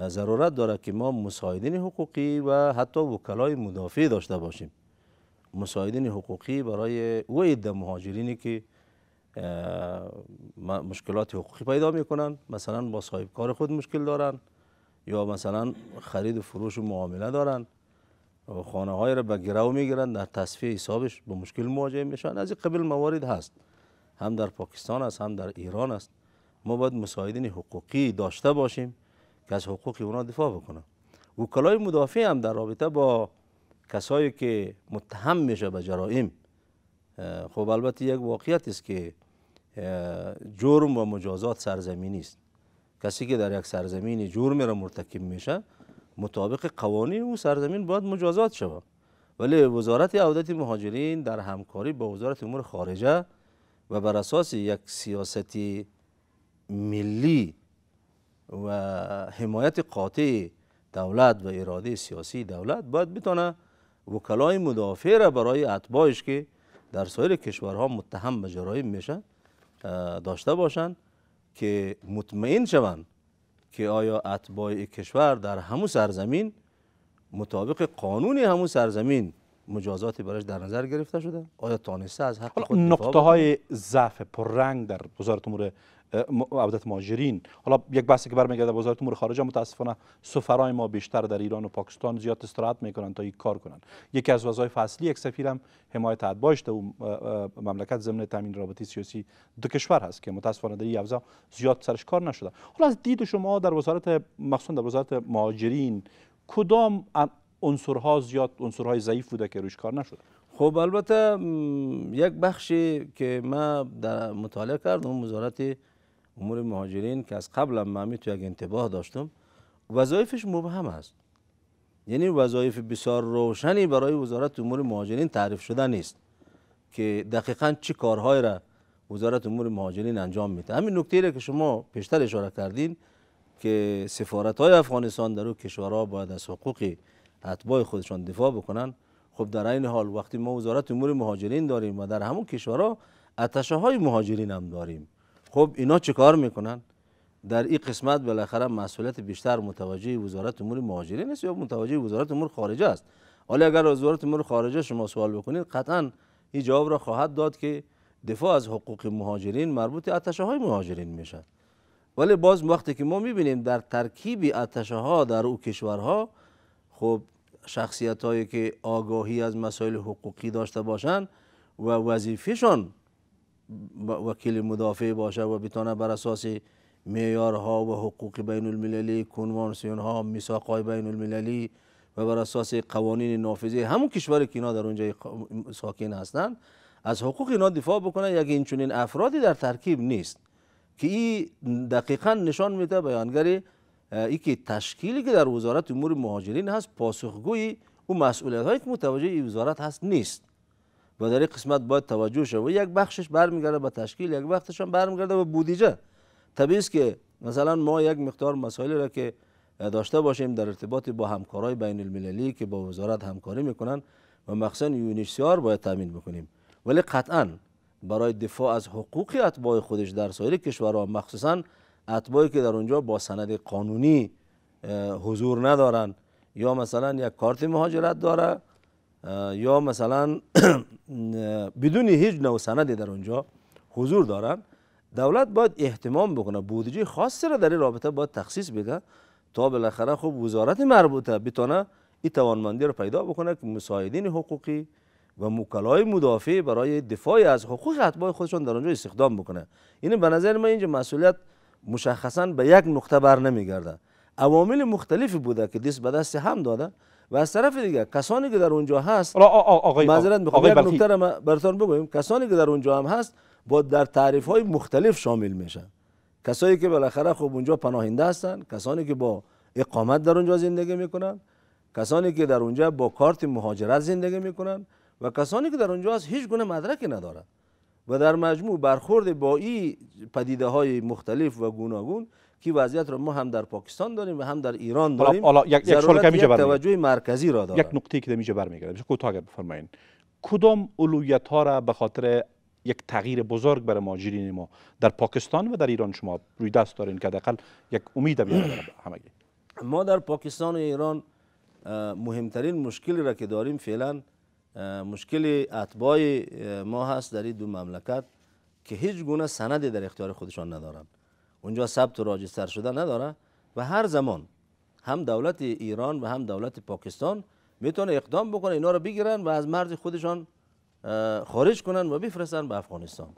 ضرورت داره که ما مساعدین حقوقی و حتی وکلای مدافع داشته باشیم مساعدین حقوقی برای او عده مهاجرینی که مشکلات حقوقی پیدا میکنن مثلا با صاحب کار خود مشکل دارن یا مثلا خرید و فروش و معامله دارن و خانه های را به گرو میگیرن در تصفیه حسابش به مشکل مواجه میشن از این قبل موارد هست هم در پاکستان است هم در ایران است ما باید مساعدین حقوقی داشته باشیم که از حقوق اونا دفاع بکنه وکلای مدافع هم در رابطه با کسایی که متهم میشه به جرائم خب البته یک واقعیت است که جرم و مجازات سرزمینی است کسی که در یک سرزمین جرم را مرتکب میشه مطابق قوانین او سرزمین باید مجازات شود ولی وزارت عودت مهاجرین در همکاری با وزارت امور خارجه و بر اساس یک سیاستی ملی و حمایت قاطع دولت و اراده سیاسی دولت باید بتونه وکلای مدافع را برای اتباعش که در سایر کشورها متهم به جرایم میشه داشته باشند که مطمئن شوند که آیا اتباع کشور در همو سرزمین مطابق قانون همو سرزمین مجازاتی برایش در نظر گرفته شده آیا تانسته از حق خود نقطه های ضعف پررنگ در وزارت امور عودت مهاجرین حالا یک بحثی که برمیگرده وزارت امور خارجه متاسفانه سفرای ما بیشتر در ایران و پاکستان زیاد استراحت میکنن تا یک کار کنن یکی از وظایف اصلی یک سفیر هم حمایت ادباشت و مملکت ضمن تامین رابطه سیاسی دو کشور هست که متاسفانه در این زیاد سرش کار نشده حالا از دید شما در وزارت مخصوصا در وزارت مهاجرین کدام عنصرها زیاد عنصرهای ضعیف بوده که روش کار نشده خب البته یک بخشی که من در مطالعه کردم وزارت امور مهاجرین که از قبل من تو یک انتباه داشتم وظایفش مبهم است یعنی وظایف بسیار روشنی برای وزارت امور مهاجرین تعریف شده نیست که دقیقا چه کارهایی را وزارت امور مهاجرین انجام میده همین نکته را که شما پیشتر اشاره کردین که سفارت های افغانستان در اون کشورها باید از حقوق اتباع خودشان دفاع بکنن خب در این حال وقتی ما وزارت امور مهاجرین داریم و در همون کشورها اتشه های مهاجرین هم داریم خب اینا چه کار میکنن در این قسمت بالاخره مسئولیت بیشتر متوجه وزارت امور مهاجرین است یا متوجه وزارت امور خارجه است حالا اگر وزارت امور خارجه شما سوال بکنید قطعا این جواب را خواهد داد که دفاع از حقوق مهاجرین مربوط اتشه های مهاجرین میشد ولی باز وقتی که ما میبینیم در ترکیب اتشه ها در او کشورها خب شخصیت هایی که آگاهی از مسائل حقوقی داشته باشند و وظیفهشان وکیل مدافع باشه و بتانه بر اساس معیارها و حقوق بین المللی کنوانسیون ها میثاق بین المللی و بر اساس قوانین نافذه همون کشور که اینا در اونجا ساکن هستند از حقوق اینا دفاع بکنه یک یعنی اینچنین افرادی در ترکیب نیست که این دقیقا نشان میده بیانگری ای که تشکیلی که در وزارت امور مهاجرین هست پاسخگوی و مسئولیت هایی که متوجه وزارت هست نیست و در این قسمت باید توجه شد و یک بخشش برمیگرده به تشکیل یک بخشش هم برمیگرده به بودیجه طبیعی است که مثلا ما یک مقدار مسائلی را که داشته باشیم در ارتباط با همکارای بین المللی که با وزارت همکاری میکنن و مخصوصا یونیسیار باید تامین بکنیم ولی قطعا برای دفاع از حقوق اتباع خودش در سایر کشورها مخصوصا اتباعی که در اونجا با سند قانونی حضور ندارن یا مثلا یک کارت مهاجرت داره یا مثلا بدون هیچ نو سندی در اونجا حضور دارن دولت باید احتمام بکنه بودجه خاصی را در این رابطه باید تخصیص بده تا بالاخره خوب وزارت مربوطه بتونه این توانمندی رو پیدا بکنه که مساعدین حقوقی و مکلای مدافع برای دفاع از حقوق اتباع خودشان در آنجا استخدام بکنه این یعنی به نظر من اینجا مسئولیت مشخصا به یک نقطه بر نمیگرده عوامل مختلفی بوده که دست به دست هم داده و از طرف دیگه کسانی که در اونجا هست آقای معذرت میخوام براتون بگویم کسانی که در اونجا هم هست با در تعریف های مختلف شامل میشن کسایی که بالاخره خب اونجا پناهنده هستن کسانی که با اقامت در اونجا زندگی میکنن کسانی که در اونجا با کارت مهاجرت زندگی میکنن و کسانی که در اونجا از هیچ گونه مدرکی ندارن و در مجموع برخورد با این پدیده های مختلف و گوناگون که وضعیت رو ما هم در پاکستان داریم و هم در ایران داریم حالا یک توجه مرکزی را داره یک نکته‌ای که میشه کوتاه بفرمایید کدام اولویت‌ها ها را به خاطر یک تغییر بزرگ برای مهاجرین ما در پاکستان و در ایران شما روی دست دارین که حداقل یک امید همگی ما در پاکستان و ایران مهمترین مشکلی را که داریم فعلا مشکل اتباع ما هست در این دو مملکت که هیچ گونه سندی در اختیار خودشان ندارند اونجا ثبت و راجستر شده نداره و هر زمان هم دولت ایران و هم دولت پاکستان میتونه اقدام بکنه اینا رو بگیرن و از مرز خودشان خارج کنن و بفرستن به افغانستان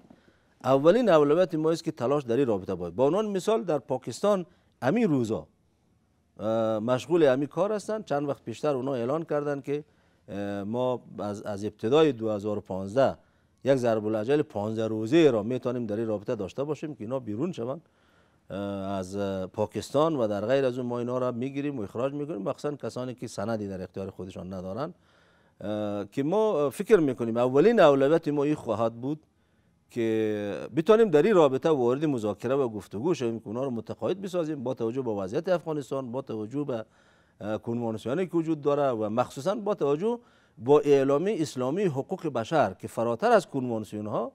اولین اولویت ما است که تلاش در این رابطه باید با عنوان مثال در پاکستان امی روزا مشغول امی کار هستند چند وقت پیشتر اونا اعلان کردند که ما از, از ابتدای 2015 یک ضرب العجل 15 روزه را میتونیم در این رابطه داشته باشیم که اینا بیرون شوند از پاکستان و در غیر از اون ما اینا را میگیریم و اخراج میکنیم مخصوصا کسانی که سندی در اختیار خودشان ندارن که ما فکر میکنیم اولین اولویت ما این خواهد بود که بتونیم در این رابطه وارد مذاکره و گفتگو شویم که اونا رو متقاعد بسازیم با توجه به وضعیت افغانستان با توجه به کنوانسیونی که وجود داره و مخصوصا با توجه با اعلامی اسلامی حقوق بشر که فراتر از کنوانسیون ها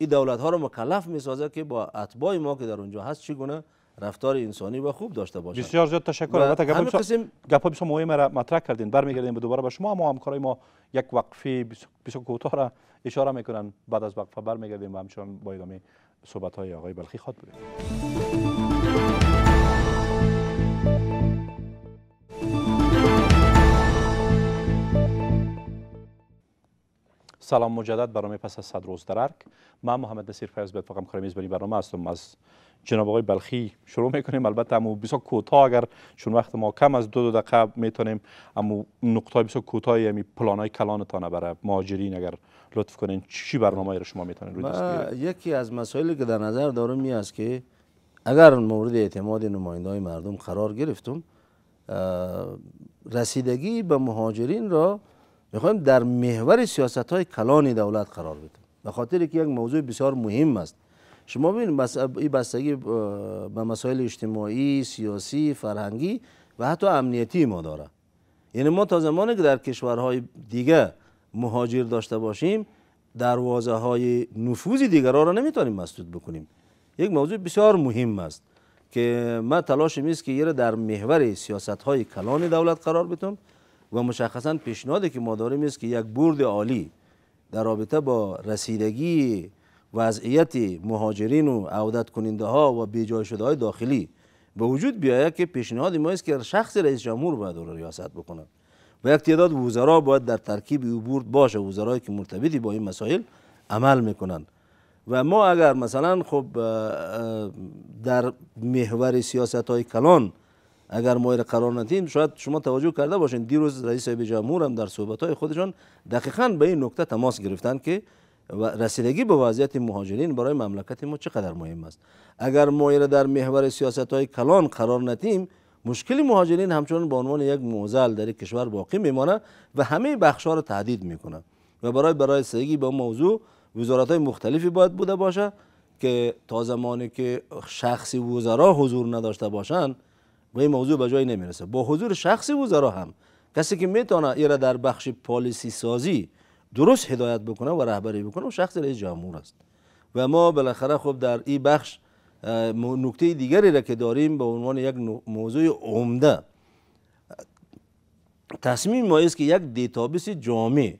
این دولت ها رو مکلف میسازه که با اتباع ما که در اونجا هست چگونه رفتار انسانی و خوب داشته باشه بسیار زیاد تشکر البته گپ قسم... گپ بسیار مهم را مطرح کردین برمیگردیم به دوباره به شما اما همکارای ما یک وقفه بسیار کوتاه را اشاره میکنن بعد از وقفه برمیگردیم و همچنان با ادامه صحبت های آقای بلخی خود بریم سلام مجدد برنامه پس از صد روز درک من محمد نصیر فیض به فقم خرمیز بری برنامه هستم از جناب آقای بلخی شروع میکنیم البته اما بسیار کوتاه اگر چون وقت ما کم از دو, دو دقیقه میتونیم اما نقطه بسیار کوتاه یعنی کلان تانه برای مهاجرین اگر لطف کنین چی برنامه رو شما میتونین روی یکی از مسائلی که در نظر دارم این است که اگر مورد اعتماد نماینده مردم قرار گرفتم رسیدگی به مهاجرین را میخوایم در محور سیاست های کلان دولت قرار بدیم به خاطر که یک موضوع بسیار مهم است شما ببینید این بستگی به مسائل اجتماعی، سیاسی، فرهنگی و حتی امنیتی ما داره یعنی ما تا زمانی که در کشورهای دیگه مهاجر داشته باشیم دروازه های نفوذ دیگران را نمیتونیم مسدود بکنیم یک موضوع بسیار مهم است که ما تلاشم است که یه را در محور سیاست های کلان دولت قرار بتونم و مشخصا پیشنهادی که ما داریم است که یک برد عالی در رابطه با رسیدگی وضعیت مهاجرین و عودت کننده ها و بیجای شده های داخلی به وجود بیاید که پیشنهاد ما است که شخص رئیس جمهور باید او ریاست بکند و یک تعداد وزرا باید در ترکیب او برد باشه وزرایی که مرتبطی با این مسائل عمل میکنند و ما اگر مثلا خب در محور سیاست های کلان اگر ما را قرار ندیم شاید شما توجه کرده باشین دیروز رئیس صاحب جمهور هم در های خودشان دقیقا به این نکته تماس گرفتن که رسیدگی به وضعیت مهاجرین برای مملکت ما چقدر مهم است اگر ما را در محور های کلان قرار ندیم مشکل مهاجرین همچنان به عنوان یک موزل در کشور باقی میمانه و همه ها را تهدید میکنه و برای برای رسیدگی به موضوع های مختلفی باید بوده باشه که تا زمانی که شخصی وزرا حضور نداشته باشند وی این موضوع به جایی نمیرسه با حضور شخصی وزرا هم کسی که میتونه ایره در بخش پالیسی سازی درست هدایت بکنه و رهبری بکنه و شخص رئیس جمهور است و ما بالاخره خب در این بخش نکته دیگری را که داریم به عنوان یک موضوع عمده تصمیم ما است که یک دیتابیس جامع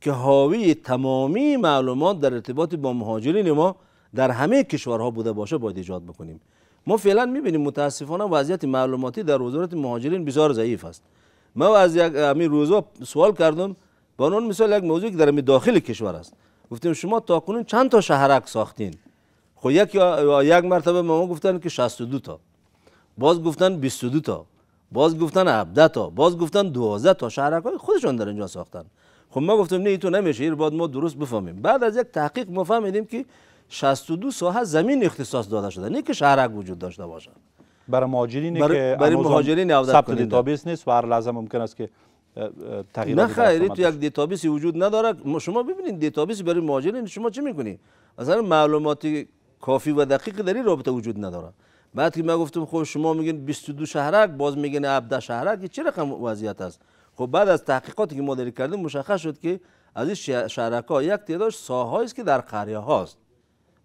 که حاوی تمامی معلومات در ارتباط با مهاجرین ما در همه کشورها بوده باشه باید ایجاد بکنیم ما فعلا میبینیم متاسفانه وضعیت معلوماتی در وزارت مهاجرین بسیار ضعیف است ما از یک همین روزا سوال کردم به عنوان مثال یک موضوعی که در داخل کشور است گفتیم شما تا کنون چند تا شهرک ساختین خب یک یک مرتبه ما گفتن که 62 تا باز گفتن 22 تا باز گفتن 17 تا باز گفتن 12 تا شهرک های خودشان در اینجا ساختن خب ما گفتم نه تو نمیشه این بعد ما درست بفهمیم بعد از یک تحقیق ما فهمیدیم که 62 ساحه زمین اختصاص داده شده نه که شهرک وجود داشته باشد برای مهاجرینی بر... که برای مهاجرین ثبت دیتابیس نیست و هر لحظه ممکن است که تغییر نه خیر تو یک دیتابیس وجود نداره شما ببینید دیتابیس برای مهاجرین شما چی میکنی مثلا معلوماتی کافی و دقیق در این رابطه وجود نداره بعد که من گفتم خب شما میگین 22 شهرک باز میگین 17 شهرک چه رقم وضعیت است خب بعد از تحقیقاتی که ما کردیم مشخص شد که از این شهرک ها یک تعداد ساهایی است که در قریه هاست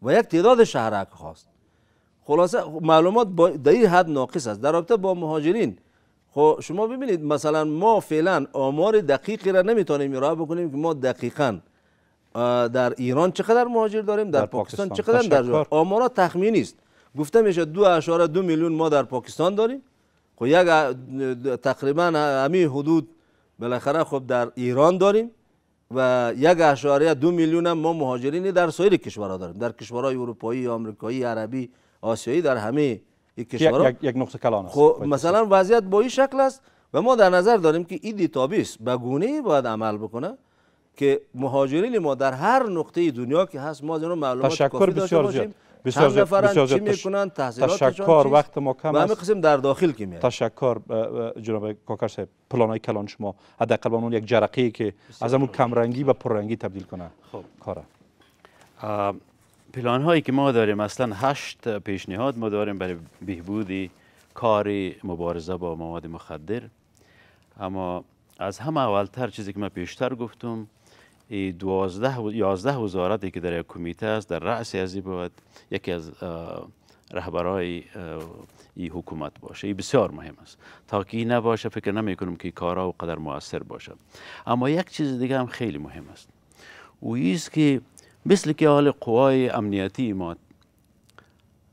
و یک تعداد شهرک خواست خلاصه معلومات در این حد ناقص است در رابطه با مهاجرین خب شما ببینید مثلا ما فعلا آمار دقیقی را نمیتونیم ارائه بکنیم که ما دقیقا در ایران چقدر مهاجر داریم در, پاکستان, چقدر در آمارا تخمینی است گفته میشه دو اشاره دو میلیون ما در پاکستان داریم خب یک تقریبا همین حدود بالاخره خب در ایران داریم و یک اشاره دو میلیون هم ما مهاجرین در سایر کشورها داریم در کشورهای اروپایی آمریکایی عربی آسیایی در همه کشورها یک, یک نقطه کلان است خب مثلا وضعیت با این شکل است و ما در نظر داریم که این دیتابیس به گونه باید عمل بکنه که مهاجرین ما در هر نقطه دنیا که هست ما از معلومات کافی داشته باشیم چند نفران چی میکنن تشکر وقت ما کم است قسم در داخل که میاد تشکر جناب کاکر صاحب های کلان شما حداقل اون یک جرقه که از کم کمرنگی به پررنگی تبدیل کنه خب کارا پلان هایی که ما داریم مثلا هشت پیشنهاد ما داریم برای بهبودی کاری مبارزه با مواد مخدر اما از همه اولتر چیزی که من پیشتر گفتم دوازده یازده وزارتی که در یک کمیته است در رأس ازی بود یکی از رهبرای این حکومت باشه این بسیار مهم است تا که نباشه فکر نمی کنم که کارا و قدر موثر باشد اما یک چیز دیگه هم خیلی مهم است او است که مثل که حال قوای امنیتی ما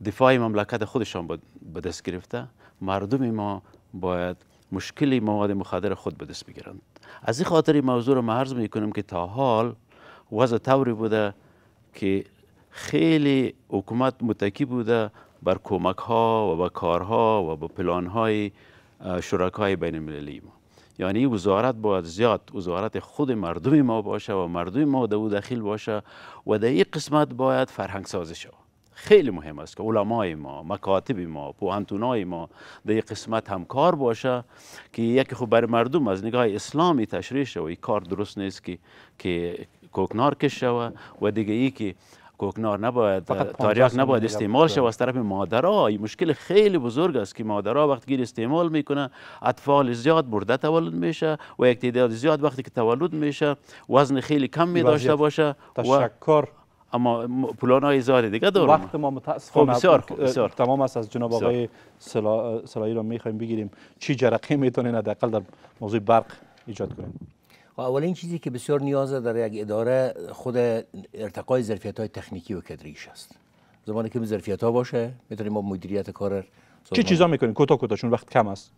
دفاع مملکت خودشان به دست گرفته مردم ما باید مشکلی مواد مخدر خود به دست بگیرند از این خاطر این موضوع رو محرز می کنم که تا حال وضع طوری بوده که خیلی حکومت متکی بوده بر کمک ها و به کارها و به پلان های شرکای بین المللی ما یعنی وزارت باید زیاد وزارت خود مردم ما باشه و مردم ما در داخل باشه و در این قسمت باید فرهنگ سازی شود خیلی مهم است که علمای ما مکاتب ما پوهنتونای ما در این قسمت همکار باشه که یکی خوب بر مردم از نگاه اسلامی تشریح و این کار درست نیست که که کوکنار کش و دیگه ای که کوکنار نباید تاریخ نباید استعمال شود از طرف مادرها این مشکل خیلی بزرگ است که مادرها وقتی گیر استعمال میکنه اطفال زیاد برده تولد میشه و یک تعداد زیاد وقتی که تولد میشه وزن خیلی کم می داشته باشه تشکر اما پولان های دیگه دارم وقت ما متاسفانه خب، بسیار, خب، بسیار. تمام است از جناب آقای سلایی را میخوایم بگیریم چی جرقی میتونین حداقل در موضوع برق ایجاد کنیم خب، اولین چیزی که بسیار نیاز در یک اداره خود ارتقای ظرفیت های تکنیکی و کدریش است زمانی که ظرفیت ها باشه میتونیم ما مدیریت کار چه چیزا میکنیم؟ کوتا کوتا چون وقت کم است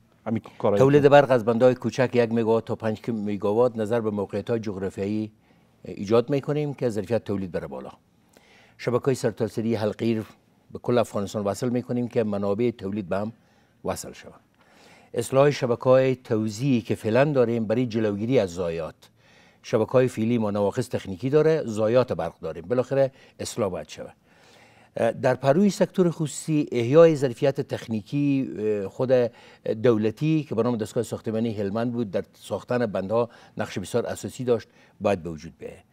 تولید برق از بندهای کوچک یک مگاوات تا 5 مگاوات نظر به موقعیت‌های های جغرافیایی ایجاد میکنیم که ظرفیت تولید بره بالا شبکه های سرتاسری حلقیر به کل افغانستان وصل میکنیم که منابع تولید به هم وصل شوند اصلاح شبکه های توزیعی که فعلا داریم برای جلوگیری از زایات شبکه های فیلی ما نواقص تکنیکی داره زایات برق داریم بالاخره اصلاح باید شود در پروی سکتور خصوصی احیای ظرفیت تکنیکی خود دولتی که نام دستگاه ساختمانی هلمند بود در ساختن بندها نقش بسیار اساسی داشت باید به وجود بیاید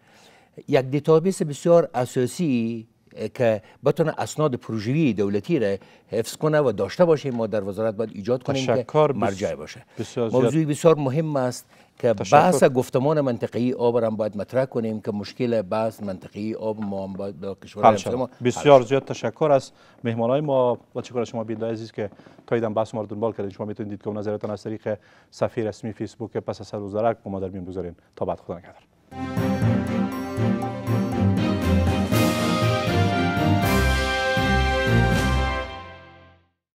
یک دیتابیس بسیار اساسی که بتونه اسناد پروژوی دولتی را حفظ کنه و داشته باشه ما در وزارت باید ایجاد کنیم که مرجع باشه موضوعی بسیار مهم است که بحث گفتمان منطقی آب را باید مطرح کنیم که مشکل بحث منطقی آب ما هم باید با کشور بسیار زیاد تشکر است مهمان های ما و چکار شما بینده عزیز که تایدم بحث ما رو دنبال کردید شما میتونید دید که نظرتان از طریق صفحه رسمی فیسبوک پس از روزرک با ما در میان تا بعد خدا